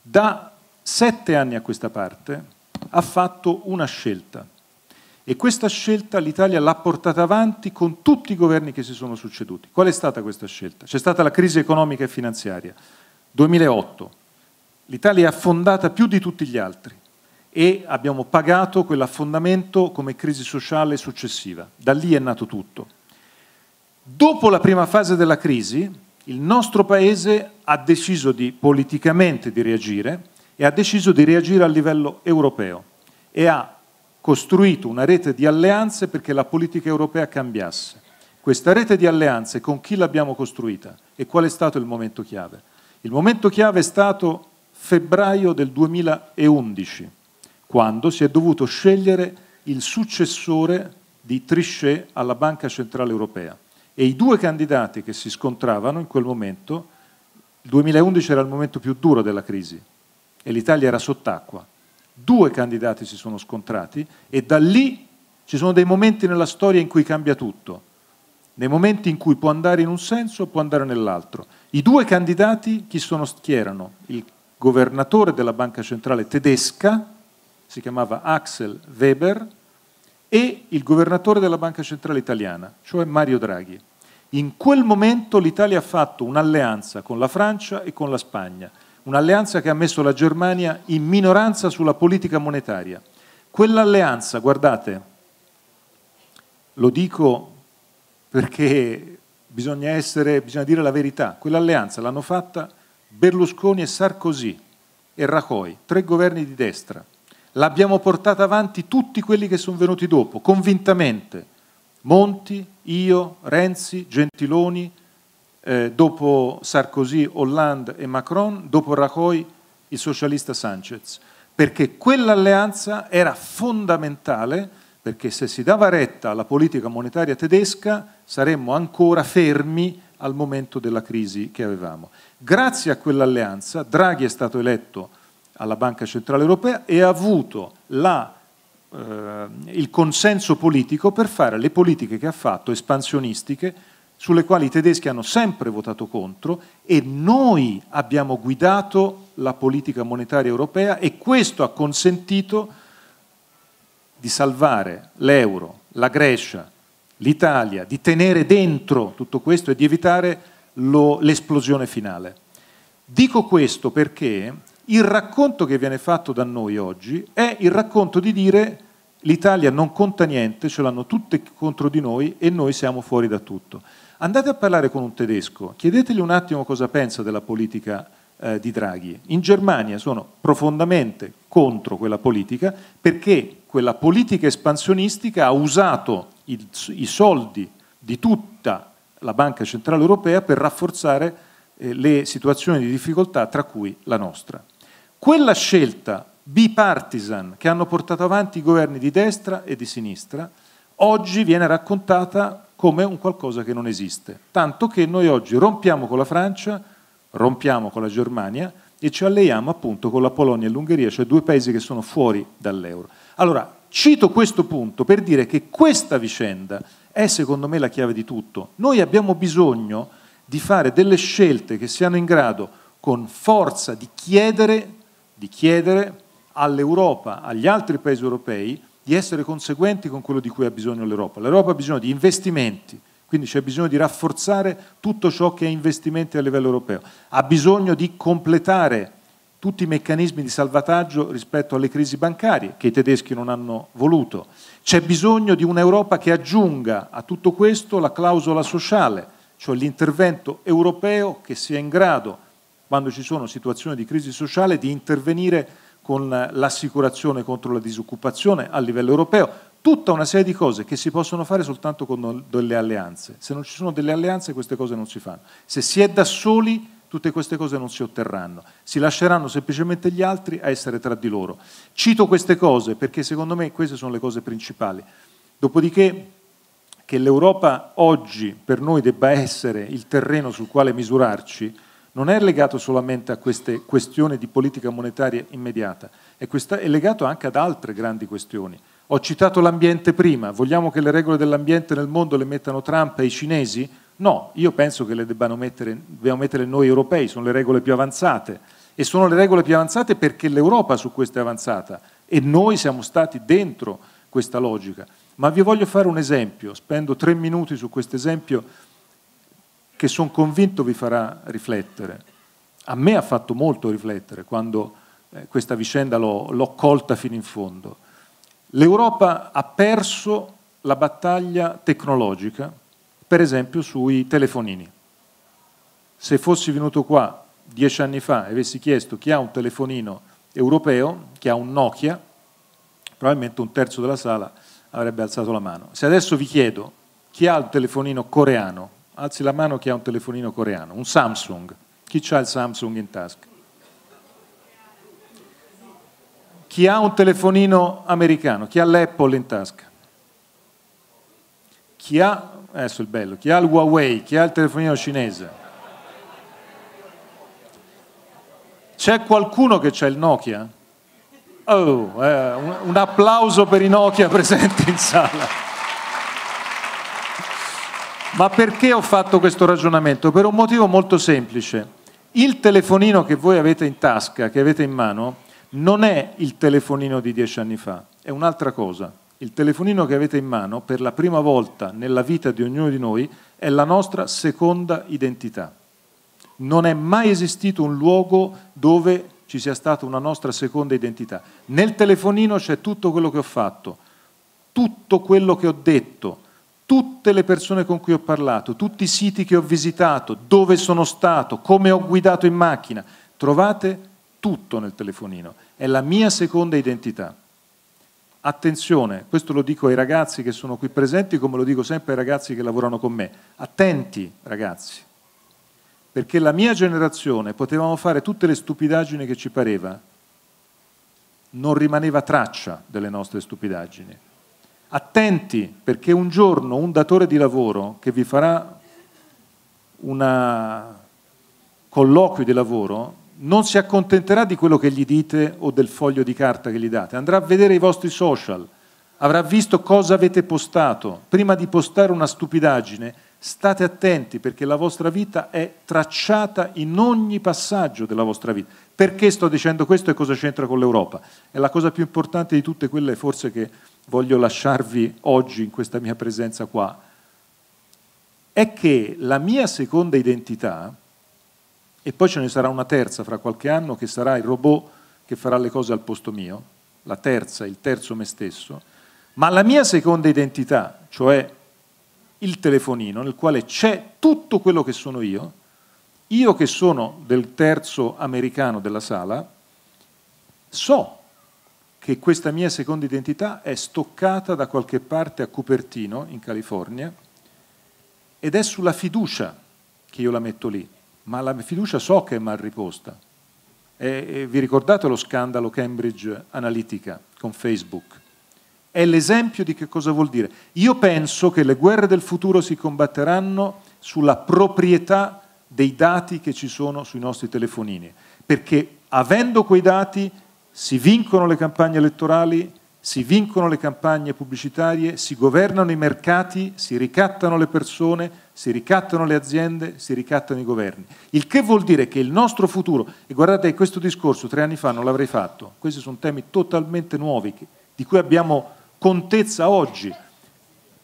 da sette anni a questa parte ha fatto una scelta e questa scelta l'Italia l'ha portata avanti con tutti i governi che si sono succeduti. Qual è stata questa scelta? C'è stata la crisi economica e finanziaria, 2008. L'Italia è affondata più di tutti gli altri e abbiamo pagato quell'affondamento come crisi sociale successiva. Da lì è nato tutto. Dopo la prima fase della crisi, il nostro Paese ha deciso di, politicamente di reagire e ha deciso di reagire a livello europeo e ha costruito una rete di alleanze perché la politica europea cambiasse. Questa rete di alleanze con chi l'abbiamo costruita e qual è stato il momento chiave? Il momento chiave è stato febbraio del 2011, quando si è dovuto scegliere il successore di Trichet alla Banca Centrale Europea e i due candidati che si scontravano in quel momento, il 2011 era il momento più duro della crisi, e l'Italia era sott'acqua. Due candidati si sono scontrati e da lì ci sono dei momenti nella storia in cui cambia tutto, nei momenti in cui può andare in un senso o può andare nell'altro. I due candidati chi, sono, chi erano? Il governatore della banca centrale tedesca, si chiamava Axel Weber, e il governatore della banca centrale italiana, cioè Mario Draghi. In quel momento l'Italia ha fatto un'alleanza con la Francia e con la Spagna un'alleanza che ha messo la Germania in minoranza sulla politica monetaria. Quell'alleanza, guardate, lo dico perché bisogna, essere, bisogna dire la verità, quell'alleanza l'hanno fatta Berlusconi e Sarkozy e Rajoy, tre governi di destra. L'abbiamo portata avanti tutti quelli che sono venuti dopo, convintamente. Monti, io, Renzi, Gentiloni, eh, dopo Sarkozy, Hollande e Macron, dopo Rajoy il socialista Sanchez, perché quell'alleanza era fondamentale perché se si dava retta alla politica monetaria tedesca saremmo ancora fermi al momento della crisi che avevamo. Grazie a quell'alleanza Draghi è stato eletto alla Banca Centrale Europea e ha avuto la eh, il consenso politico per fare le politiche che ha fatto, espansionistiche, sulle quali i tedeschi hanno sempre votato contro e noi abbiamo guidato la politica monetaria europea e questo ha consentito di salvare l'euro, la Grecia, l'Italia, di tenere dentro tutto questo e di evitare lo, l'esplosione finale. Dico questo perché il racconto che viene fatto da noi oggi è il racconto di dire l'Italia non conta niente, ce l'hanno tutte contro di noi e noi siamo fuori da tutto. Andate a parlare con un tedesco, chiedetegli un attimo cosa pensa della politica eh, di Draghi. In Germania sono profondamente contro quella politica perché quella politica espansionistica ha usato il, i soldi di tutta la Banca Centrale Europea per rafforzare eh, le situazioni di difficoltà, tra cui la nostra. Quella scelta bipartisan che hanno portato avanti i governi di destra e di sinistra, oggi viene raccontata come un qualcosa che non esiste. Tanto che noi oggi rompiamo con la Francia, rompiamo con la Germania e ci alleiamo appunto con la Polonia e l'Ungheria, cioè due paesi che sono fuori dall'euro. Allora, cito questo punto per dire che questa vicenda è secondo me la chiave di tutto. Noi abbiamo bisogno di fare delle scelte che siano in grado con forza di chiedere, di chiedere all'Europa, agli altri paesi europei, di essere conseguenti con quello di cui ha bisogno l'Europa. L'Europa ha bisogno di investimenti, quindi c'è bisogno di rafforzare tutto ciò che è investimenti a livello europeo, ha bisogno di completare tutti i meccanismi di salvataggio rispetto alle crisi bancarie che i tedeschi non hanno voluto. C'è bisogno di un'Europa che aggiunga a tutto questo la clausola sociale, cioè l'intervento europeo che sia in grado, quando ci sono situazioni di crisi sociale, di intervenire con l'assicurazione contro la disoccupazione a livello europeo, tutta una serie di cose che si possono fare soltanto con delle alleanze. Se non ci sono delle alleanze queste cose non si fanno. Se si è da soli tutte queste cose non si otterranno, si lasceranno semplicemente gli altri a essere tra di loro. Cito queste cose perché secondo me queste sono le cose principali. Dopodiché che l'Europa oggi per noi debba essere il terreno sul quale misurarci, non è legato solamente a queste questioni di politica monetaria immediata, è, questa, è legato anche ad altre grandi questioni. Ho citato l'ambiente prima, vogliamo che le regole dell'ambiente nel mondo le mettano Trump e i cinesi? No, io penso che le debbano mettere, dobbiamo mettere noi europei, sono le regole più avanzate e sono le regole più avanzate perché l'Europa su questo è avanzata e noi siamo stati dentro questa logica. Ma vi voglio fare un esempio, spendo tre minuti su questo esempio che sono convinto vi farà riflettere. A me ha fatto molto riflettere quando eh, questa vicenda l'ho colta fino in fondo. L'Europa ha perso la battaglia tecnologica, per esempio sui telefonini. Se fossi venuto qua dieci anni fa e avessi chiesto chi ha un telefonino europeo, chi ha un Nokia, probabilmente un terzo della sala avrebbe alzato la mano. Se adesso vi chiedo chi ha il telefonino coreano, Alzi la mano chi ha un telefonino coreano, un Samsung. Chi ha il Samsung in tasca? Chi ha un telefonino americano? Chi ha l'Apple in tasca? Chi ha, adesso il bello, chi ha il Huawei? Chi ha il telefonino cinese? C'è qualcuno che ha il Nokia? Oh, eh, un, un applauso per i Nokia presenti in sala. Ma perché ho fatto questo ragionamento? Per un motivo molto semplice. Il telefonino che voi avete in tasca, che avete in mano, non è il telefonino di dieci anni fa, è un'altra cosa. Il telefonino che avete in mano, per la prima volta nella vita di ognuno di noi, è la nostra seconda identità. Non è mai esistito un luogo dove ci sia stata una nostra seconda identità. Nel telefonino c'è tutto quello che ho fatto, tutto quello che ho detto, tutte le persone con cui ho parlato, tutti i siti che ho visitato, dove sono stato, come ho guidato in macchina, trovate tutto nel telefonino, è la mia seconda identità. Attenzione, questo lo dico ai ragazzi che sono qui presenti come lo dico sempre ai ragazzi che lavorano con me, attenti ragazzi, perché la mia generazione potevamo fare tutte le stupidaggini che ci pareva, non rimaneva traccia delle nostre stupidaggini Attenti perché un giorno un datore di lavoro che vi farà un colloquio di lavoro non si accontenterà di quello che gli dite o del foglio di carta che gli date, andrà a vedere i vostri social, avrà visto cosa avete postato. Prima di postare una stupidaggine, state attenti perché la vostra vita è tracciata in ogni passaggio della vostra vita. Perché sto dicendo questo e cosa c'entra con l'Europa? È la cosa più importante di tutte quelle forse che voglio lasciarvi oggi in questa mia presenza qua, è che la mia seconda identità, e poi ce ne sarà una terza fra qualche anno che sarà il robot che farà le cose al posto mio, la terza, il terzo me stesso, ma la mia seconda identità, cioè il telefonino nel quale c'è tutto quello che sono io, io che sono del terzo americano della sala, so che questa mia seconda identità è stoccata da qualche parte a Cupertino, in California, ed è sulla fiducia che io la metto lì, ma la fiducia so che è mal riposta. E, e vi ricordate lo scandalo Cambridge Analytica con Facebook? È l'esempio di che cosa vuol dire. Io penso che le guerre del futuro si combatteranno sulla proprietà dei dati che ci sono sui nostri telefonini, perché avendo quei dati si vincono le campagne elettorali, si vincono le campagne pubblicitarie, si governano i mercati, si ricattano le persone, si ricattano le aziende, si ricattano i governi. Il che vuol dire che il nostro futuro, e guardate questo discorso tre anni fa non l'avrei fatto, questi sono temi totalmente nuovi di cui abbiamo contezza oggi.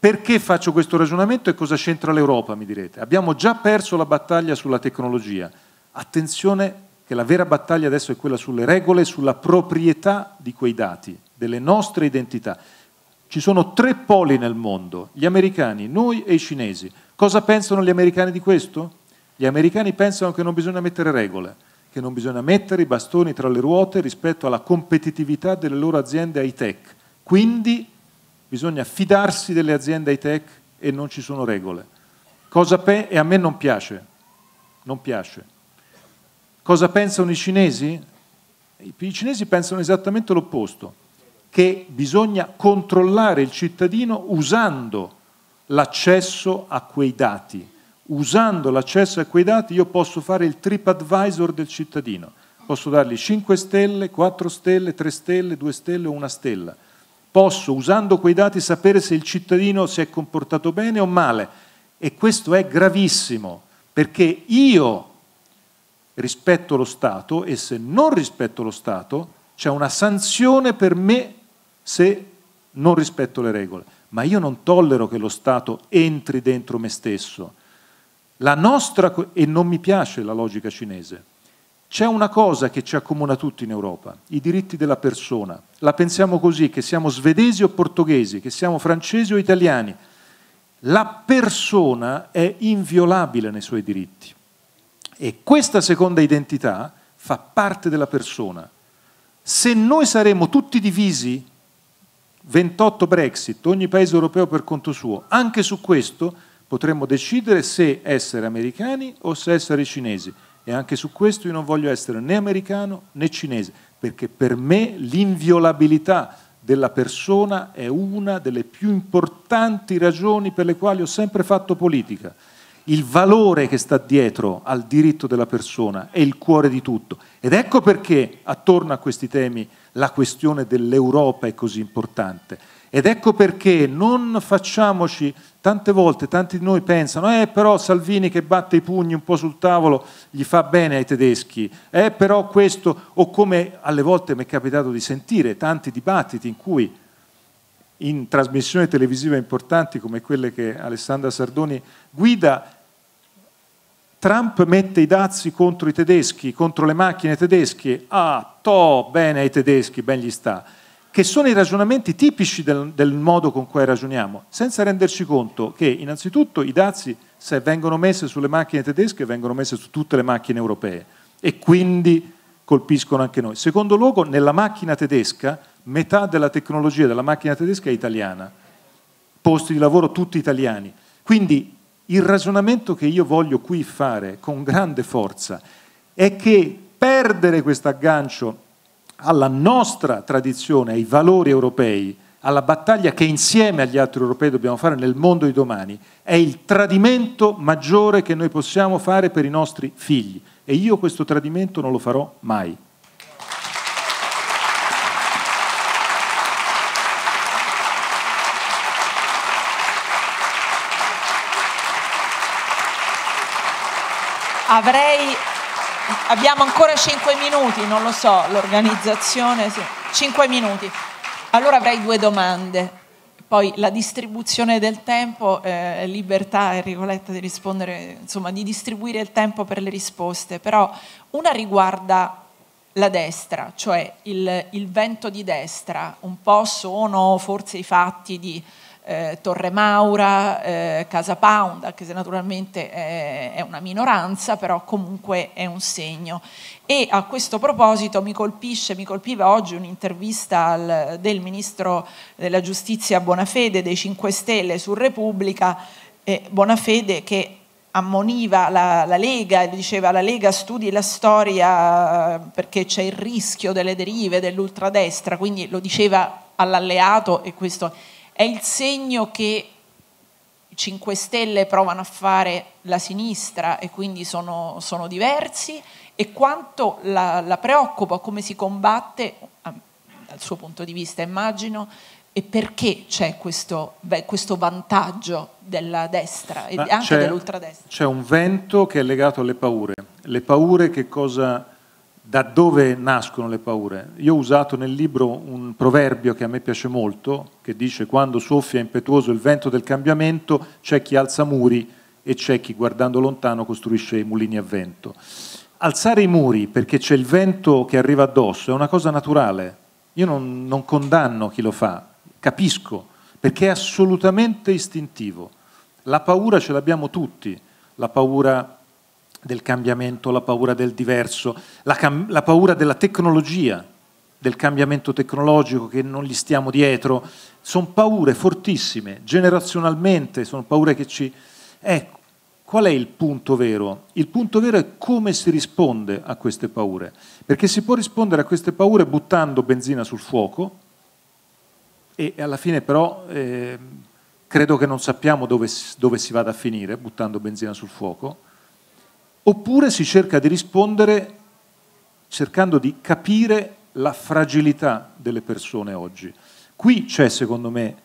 Perché faccio questo ragionamento e cosa c'entra l'Europa, mi direte? Abbiamo già perso la battaglia sulla tecnologia. Attenzione che la vera battaglia adesso è quella sulle regole, sulla proprietà di quei dati, delle nostre identità. Ci sono tre poli nel mondo, gli americani, noi e i cinesi. Cosa pensano gli americani di questo? Gli americani pensano che non bisogna mettere regole, che non bisogna mettere i bastoni tra le ruote rispetto alla competitività delle loro aziende high-tech. Quindi bisogna fidarsi delle aziende high-tech e non ci sono regole. Cosa pe- e a me non piace, non piace Cosa pensano i cinesi? I cinesi pensano esattamente l'opposto, che bisogna controllare il cittadino usando l'accesso a quei dati. Usando l'accesso a quei dati io posso fare il trip advisor del cittadino, posso dargli 5 stelle, 4 stelle, 3 stelle, 2 stelle o 1 stella. Posso, usando quei dati, sapere se il cittadino si è comportato bene o male. E questo è gravissimo, perché io rispetto lo Stato e se non rispetto lo Stato c'è una sanzione per me se non rispetto le regole. Ma io non tollero che lo Stato entri dentro me stesso. La nostra, e non mi piace la logica cinese, c'è una cosa che ci accomuna tutti in Europa, i diritti della persona. La pensiamo così, che siamo svedesi o portoghesi, che siamo francesi o italiani. La persona è inviolabile nei suoi diritti. E questa seconda identità fa parte della persona. Se noi saremo tutti divisi, 28 Brexit, ogni paese europeo per conto suo, anche su questo potremmo decidere se essere americani o se essere cinesi. E anche su questo io non voglio essere né americano né cinese, perché per me l'inviolabilità della persona è una delle più importanti ragioni per le quali ho sempre fatto politica il valore che sta dietro al diritto della persona è il cuore di tutto. Ed ecco perché attorno a questi temi la questione dell'Europa è così importante. Ed ecco perché non facciamoci, tante volte tanti di noi pensano, eh però Salvini che batte i pugni un po' sul tavolo gli fa bene ai tedeschi, eh però questo, o come alle volte mi è capitato di sentire tanti dibattiti in cui in trasmissioni televisive importanti come quelle che Alessandra Sardoni guida, Trump mette i dazi contro i tedeschi, contro le macchine tedesche, ah, to, bene ai tedeschi, ben gli sta, che sono i ragionamenti tipici del, del modo con cui ragioniamo, senza renderci conto che innanzitutto i dazi, se vengono messi sulle macchine tedesche, vengono messi su tutte le macchine europee e quindi colpiscono anche noi. Secondo luogo, nella macchina tedesca, metà della tecnologia della macchina tedesca è italiana, posti di lavoro tutti italiani. Quindi il ragionamento che io voglio qui fare con grande forza è che perdere questo aggancio alla nostra tradizione, ai valori europei, alla battaglia che insieme agli altri europei dobbiamo fare nel mondo di domani, è il tradimento maggiore che noi possiamo fare per i nostri figli. E io questo tradimento non lo farò mai. Avrei... Abbiamo ancora 5 minuti, non lo so, l'organizzazione... Sì. 5 minuti. Allora avrei due domande. Poi la distribuzione del tempo, eh, libertà e Ricoletta di rispondere, insomma, di distribuire il tempo per le risposte, però una riguarda la destra, cioè il, il vento di destra, un po' sono forse i fatti di eh, Torre Maura, eh, Casa Pound, anche se naturalmente è, eh, è una minoranza, però comunque è un segno. E a questo proposito mi colpisce, mi colpiva oggi un'intervista al, del ministro della giustizia Bonafede dei 5 Stelle su Repubblica, eh, Bonafede che ammoniva la, la, Lega e diceva la Lega studi la storia perché c'è il rischio delle derive dell'ultradestra, quindi lo diceva all'alleato e questo è è il segno che 5 Stelle provano a fare la sinistra e quindi sono, sono diversi e quanto la, la, preoccupa, come si combatte, dal suo punto di vista immagino, e perché c'è questo, beh, questo vantaggio della destra e Ma anche dell'ultradestra. C'è un vento che è legato alle paure. Le paure che cosa da dove nascono le paure? Io ho usato nel libro un proverbio che a me piace molto, che dice quando soffia impetuoso il vento del cambiamento c'è chi alza muri e c'è chi guardando lontano costruisce mulini a vento. Alzare i muri perché c'è il vento che arriva addosso è una cosa naturale. Io non, non condanno chi lo fa, capisco, perché è assolutamente istintivo. La paura ce l'abbiamo tutti, la paura del cambiamento, la paura del diverso, la, cam- la paura della tecnologia, del cambiamento tecnologico che non gli stiamo dietro, sono paure fortissime, generazionalmente, sono paure che ci... Ecco, qual è il punto vero? Il punto vero è come si risponde a queste paure, perché si può rispondere a queste paure buttando benzina sul fuoco e alla fine però eh, credo che non sappiamo dove, dove si vada a finire buttando benzina sul fuoco oppure si cerca di rispondere cercando di capire la fragilità delle persone oggi. Qui c'è, secondo me,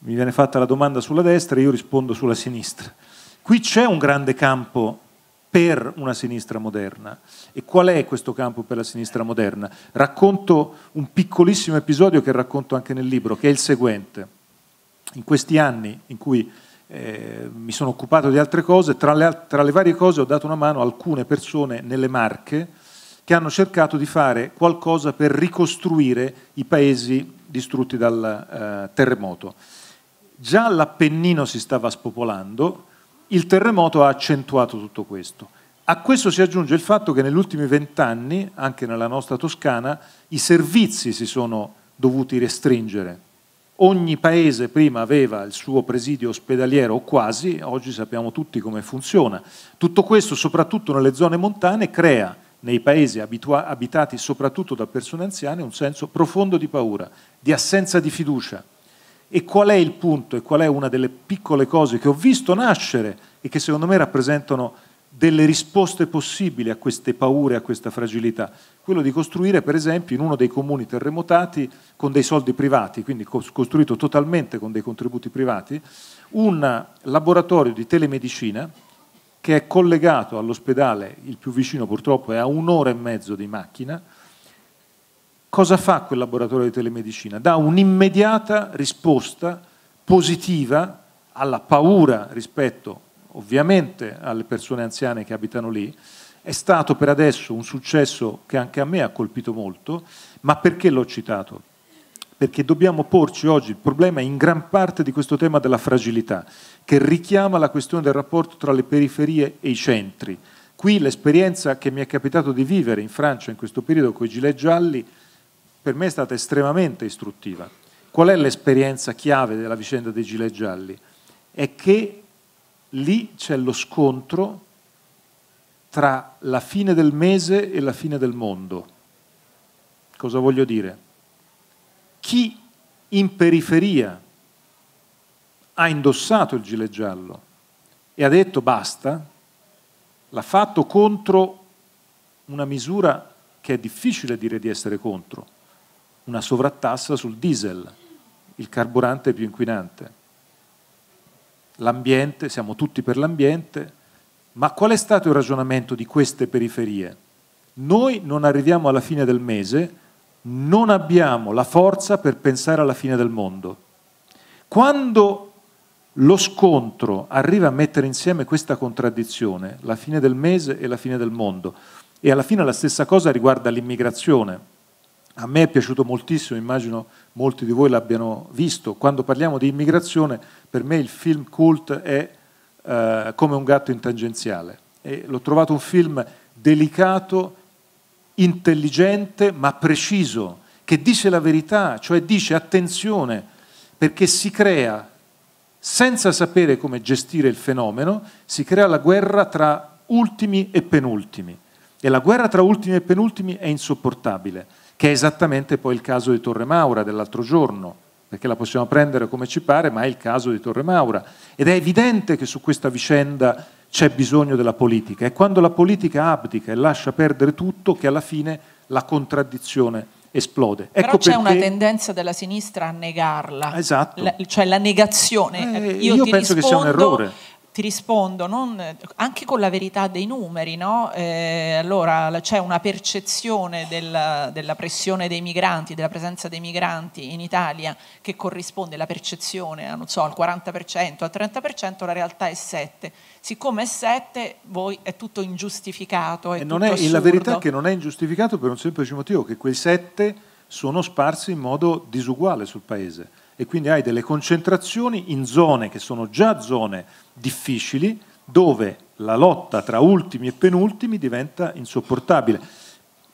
mi viene fatta la domanda sulla destra e io rispondo sulla sinistra. Qui c'è un grande campo per una sinistra moderna. E qual è questo campo per la sinistra moderna? Racconto un piccolissimo episodio che racconto anche nel libro, che è il seguente. In questi anni in cui eh, mi sono occupato di altre cose, tra le, tra le, varie cose ho dato una mano a alcune persone nelle Marche che hanno cercato di fare qualcosa per ricostruire i paesi distrutti dal eh, terremoto. Già l'Appennino si stava spopolando, il terremoto ha accentuato tutto questo. A questo si aggiunge il fatto che negli ultimi vent'anni, anche nella nostra Toscana, i servizi si sono dovuti restringere Ogni paese prima aveva il suo presidio ospedaliero o quasi, oggi sappiamo tutti come funziona. Tutto questo, soprattutto nelle zone montane, crea nei paesi abitati soprattutto da persone anziane un senso profondo di paura, di assenza di fiducia. E qual è il punto e qual è una delle piccole cose che ho visto nascere e che secondo me rappresentano delle risposte possibili a queste paure, a questa fragilità. Quello di costruire, per esempio, in uno dei comuni terremotati con dei soldi privati, quindi costruito totalmente con dei contributi privati, un laboratorio di telemedicina che è collegato all'ospedale, il più vicino purtroppo è a un'ora e mezzo di macchina. Cosa fa quel laboratorio di telemedicina? Dà un'immediata risposta positiva alla paura rispetto ovviamente alle persone anziane che abitano lì, è stato per adesso un successo che anche a me ha colpito molto, ma perché l'ho citato? Perché dobbiamo porci oggi il problema in gran parte di questo tema della fragilità, che richiama la questione del rapporto tra le periferie e i centri. Qui l'esperienza che mi è capitato di vivere in Francia in questo periodo con i gilet gialli per me è stata estremamente istruttiva. Qual è l'esperienza chiave della vicenda dei gilet gialli? È che lì c'è lo scontro tra la fine del mese e la fine del mondo. Cosa voglio dire? Chi in periferia ha indossato il gilet giallo e ha detto basta, l'ha fatto contro una misura che è difficile dire di essere contro, una sovrattassa sul diesel, il carburante più inquinante l'ambiente, siamo tutti per l'ambiente, ma qual è stato il ragionamento di queste periferie? Noi non arriviamo alla fine del mese, non abbiamo la forza per pensare alla fine del mondo. Quando lo scontro arriva a mettere insieme questa contraddizione, la fine del mese e la fine del mondo, e alla fine la stessa cosa riguarda l'immigrazione, a me è piaciuto moltissimo, immagino molti di voi l'abbiano visto. Quando parliamo di immigrazione, per me il film cult è eh, come un gatto in tangenziale. E l'ho trovato un film delicato, intelligente, ma preciso, che dice la verità, cioè dice attenzione, perché si crea, senza sapere come gestire il fenomeno, si crea la guerra tra ultimi e penultimi. E la guerra tra ultimi e penultimi è insopportabile che è esattamente poi il caso di Torre Maura dell'altro giorno, perché la possiamo prendere come ci pare, ma è il caso di Torre Maura. Ed è evidente che su questa vicenda c'è bisogno della politica. È quando la politica abdica e lascia perdere tutto che alla fine la contraddizione esplode. Però ecco c'è perché... una tendenza della sinistra a negarla. Esatto. La, cioè la negazione. Eh, io, io penso rispondo, che sia un errore ti rispondo non, anche con la verità dei numeri, no? eh, allora c'è una percezione della, della, pressione dei migranti, della presenza dei migranti in Italia che corrisponde alla percezione so, al 40%, al 30%, la realtà è 7. Siccome è 7, voi è tutto ingiustificato. È e tutto è, la verità è che non è ingiustificato per un semplice motivo, che quei 7 sono sparsi in modo disuguale sul Paese e quindi hai delle concentrazioni in zone che sono già zone difficili dove la lotta tra ultimi e penultimi diventa insopportabile.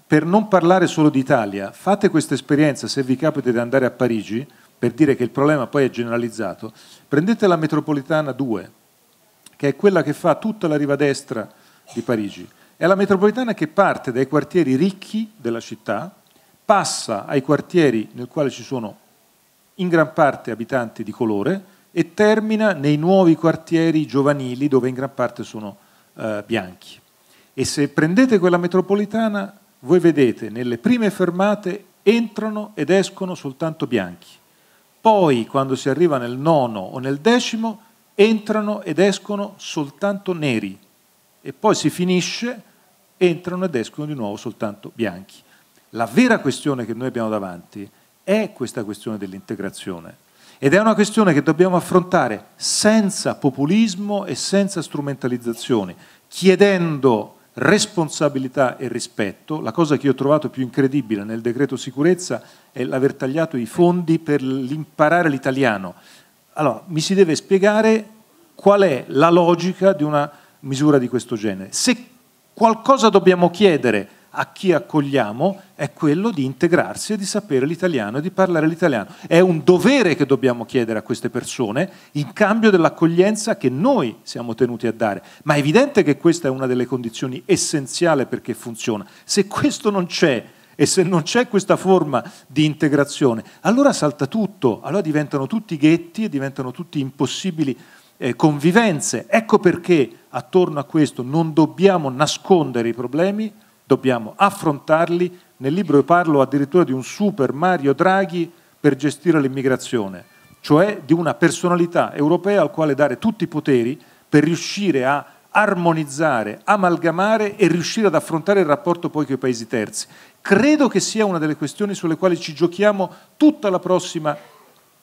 Per non parlare solo d'Italia, fate questa esperienza se vi capita di andare a Parigi, per dire che il problema poi è generalizzato, prendete la metropolitana 2, che è quella che fa tutta la riva destra di Parigi. È la metropolitana che parte dai quartieri ricchi della città, passa ai quartieri nel quale ci sono in gran parte abitanti di colore, e termina nei nuovi quartieri giovanili dove in gran parte sono eh, bianchi. E se prendete quella metropolitana, voi vedete nelle prime fermate entrano ed escono soltanto bianchi. Poi, quando si arriva nel nono o nel decimo, entrano ed escono soltanto neri. E poi si finisce, entrano ed escono di nuovo soltanto bianchi. La vera questione che noi abbiamo davanti è è questa questione dell'integrazione. Ed è una questione che dobbiamo affrontare senza populismo e senza strumentalizzazioni, chiedendo responsabilità e rispetto. La cosa che io ho trovato più incredibile nel decreto sicurezza è l'aver tagliato i fondi per imparare l'italiano. Allora, mi si deve spiegare qual è la logica di una misura di questo genere. Se qualcosa dobbiamo chiedere a chi accogliamo è quello di integrarsi e di sapere l'italiano e di parlare l'italiano. È un dovere che dobbiamo chiedere a queste persone in cambio dell'accoglienza che noi siamo tenuti a dare. Ma è evidente che questa è una delle condizioni essenziali perché funziona. Se questo non c'è e se non c'è questa forma di integrazione, allora salta tutto, allora diventano tutti ghetti e diventano tutti impossibili eh, convivenze. Ecco perché attorno a questo non dobbiamo nascondere i problemi dobbiamo affrontarli. Nel libro io parlo addirittura di un super Mario Draghi per gestire l'immigrazione, cioè di una personalità europea al quale dare tutti i poteri per riuscire a armonizzare, amalgamare e riuscire ad affrontare il rapporto poi con i paesi terzi. Credo che sia una delle questioni sulle quali ci giochiamo tutta la prossima,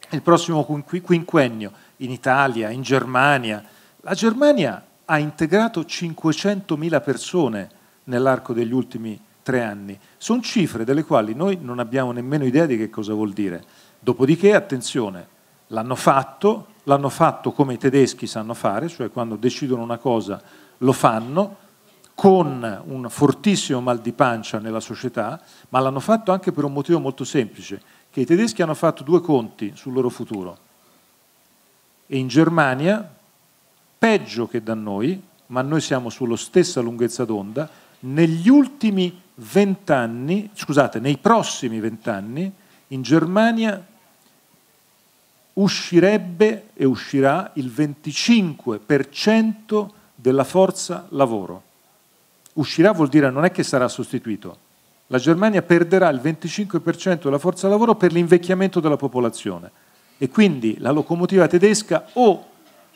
il prossimo quinquennio, in Italia, in Germania. La Germania ha integrato 500.000 persone nell'arco degli ultimi tre anni. Sono cifre delle quali noi non abbiamo nemmeno idea di che cosa vuol dire. Dopodiché, attenzione, l'hanno fatto, l'hanno fatto come i tedeschi sanno fare, cioè quando decidono una cosa lo fanno, con un fortissimo mal di pancia nella società, ma l'hanno fatto anche per un motivo molto semplice, che i tedeschi hanno fatto due conti sul loro futuro. E in Germania, peggio che da noi, ma noi siamo sulla stessa lunghezza d'onda, negli ultimi vent'anni, scusate, nei prossimi vent'anni, in Germania uscirebbe e uscirà il 25% della forza lavoro. Uscirà vuol dire non è che sarà sostituito. La Germania perderà il 25% della forza lavoro per l'invecchiamento della popolazione e quindi la locomotiva tedesca o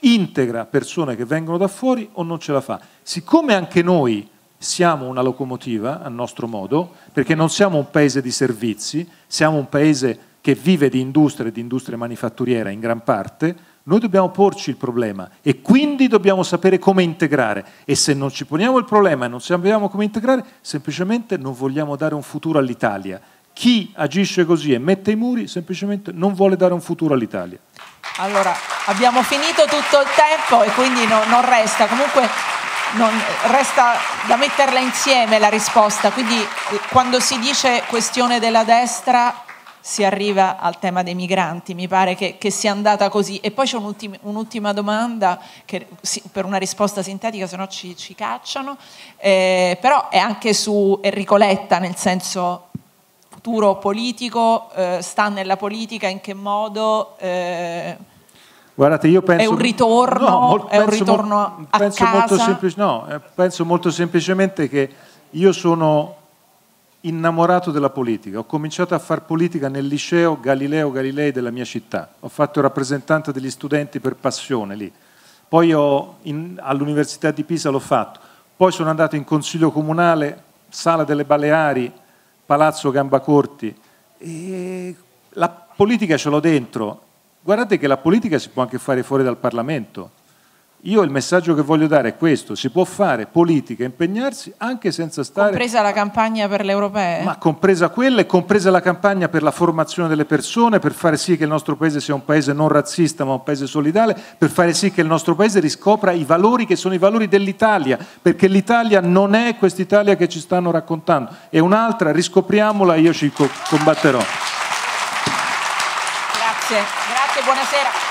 integra persone che vengono da fuori o non ce la fa. Siccome anche noi siamo una locomotiva a nostro modo, perché non siamo un paese di servizi, siamo un paese che vive di industria e di industria manifatturiera in gran parte, noi dobbiamo porci il problema e quindi dobbiamo sapere come integrare e se non ci poniamo il problema e non sappiamo come integrare, semplicemente non vogliamo dare un futuro all'Italia. Chi agisce così e mette i muri semplicemente non vuole dare un futuro all'Italia. Allora, abbiamo finito tutto il tempo e quindi no, non resta. Comunque non, resta da metterla insieme la risposta, quindi quando si dice questione della destra si arriva al tema dei migranti, mi pare che, che sia andata così. E poi c'è un'ultima, un'ultima domanda, che, sì, per una risposta sintetica, se no ci, ci, cacciano, eh, però è anche su Enrico Letta, nel senso futuro politico, eh, sta nella politica, in che modo... Eh, Guardate, io penso... È un ritorno, no, mol, è un ritorno mol, a penso casa? Molto semplice, no, eh, penso molto semplicemente che io sono innamorato della politica. Ho cominciato a far politica nel liceo Galileo Galilei della mia città. Ho fatto rappresentante degli studenti per passione lì. Poi in, all'Università di Pisa l'ho fatto. Poi sono andato in Consiglio Comunale, Sala delle Baleari, Palazzo Gambacorti. E la politica ce l'ho dentro Guardate che la politica si può anche fare fuori dal Parlamento. Io il messaggio che voglio dare è questo, si può fare politica, impegnarsi anche senza stare... Compresa la campagna per le europee? Ma compresa quella e compresa la campagna per la formazione delle persone, per fare sì che il nostro paese sia un paese non razzista ma un paese solidale, per fare sì che il nostro paese riscopra i valori che sono i valori dell'Italia, perché l'Italia non è quest'Italia che ci stanno raccontando, è un'altra, riscopriamola e io ci combatterò. Grazie grazie, buonasera.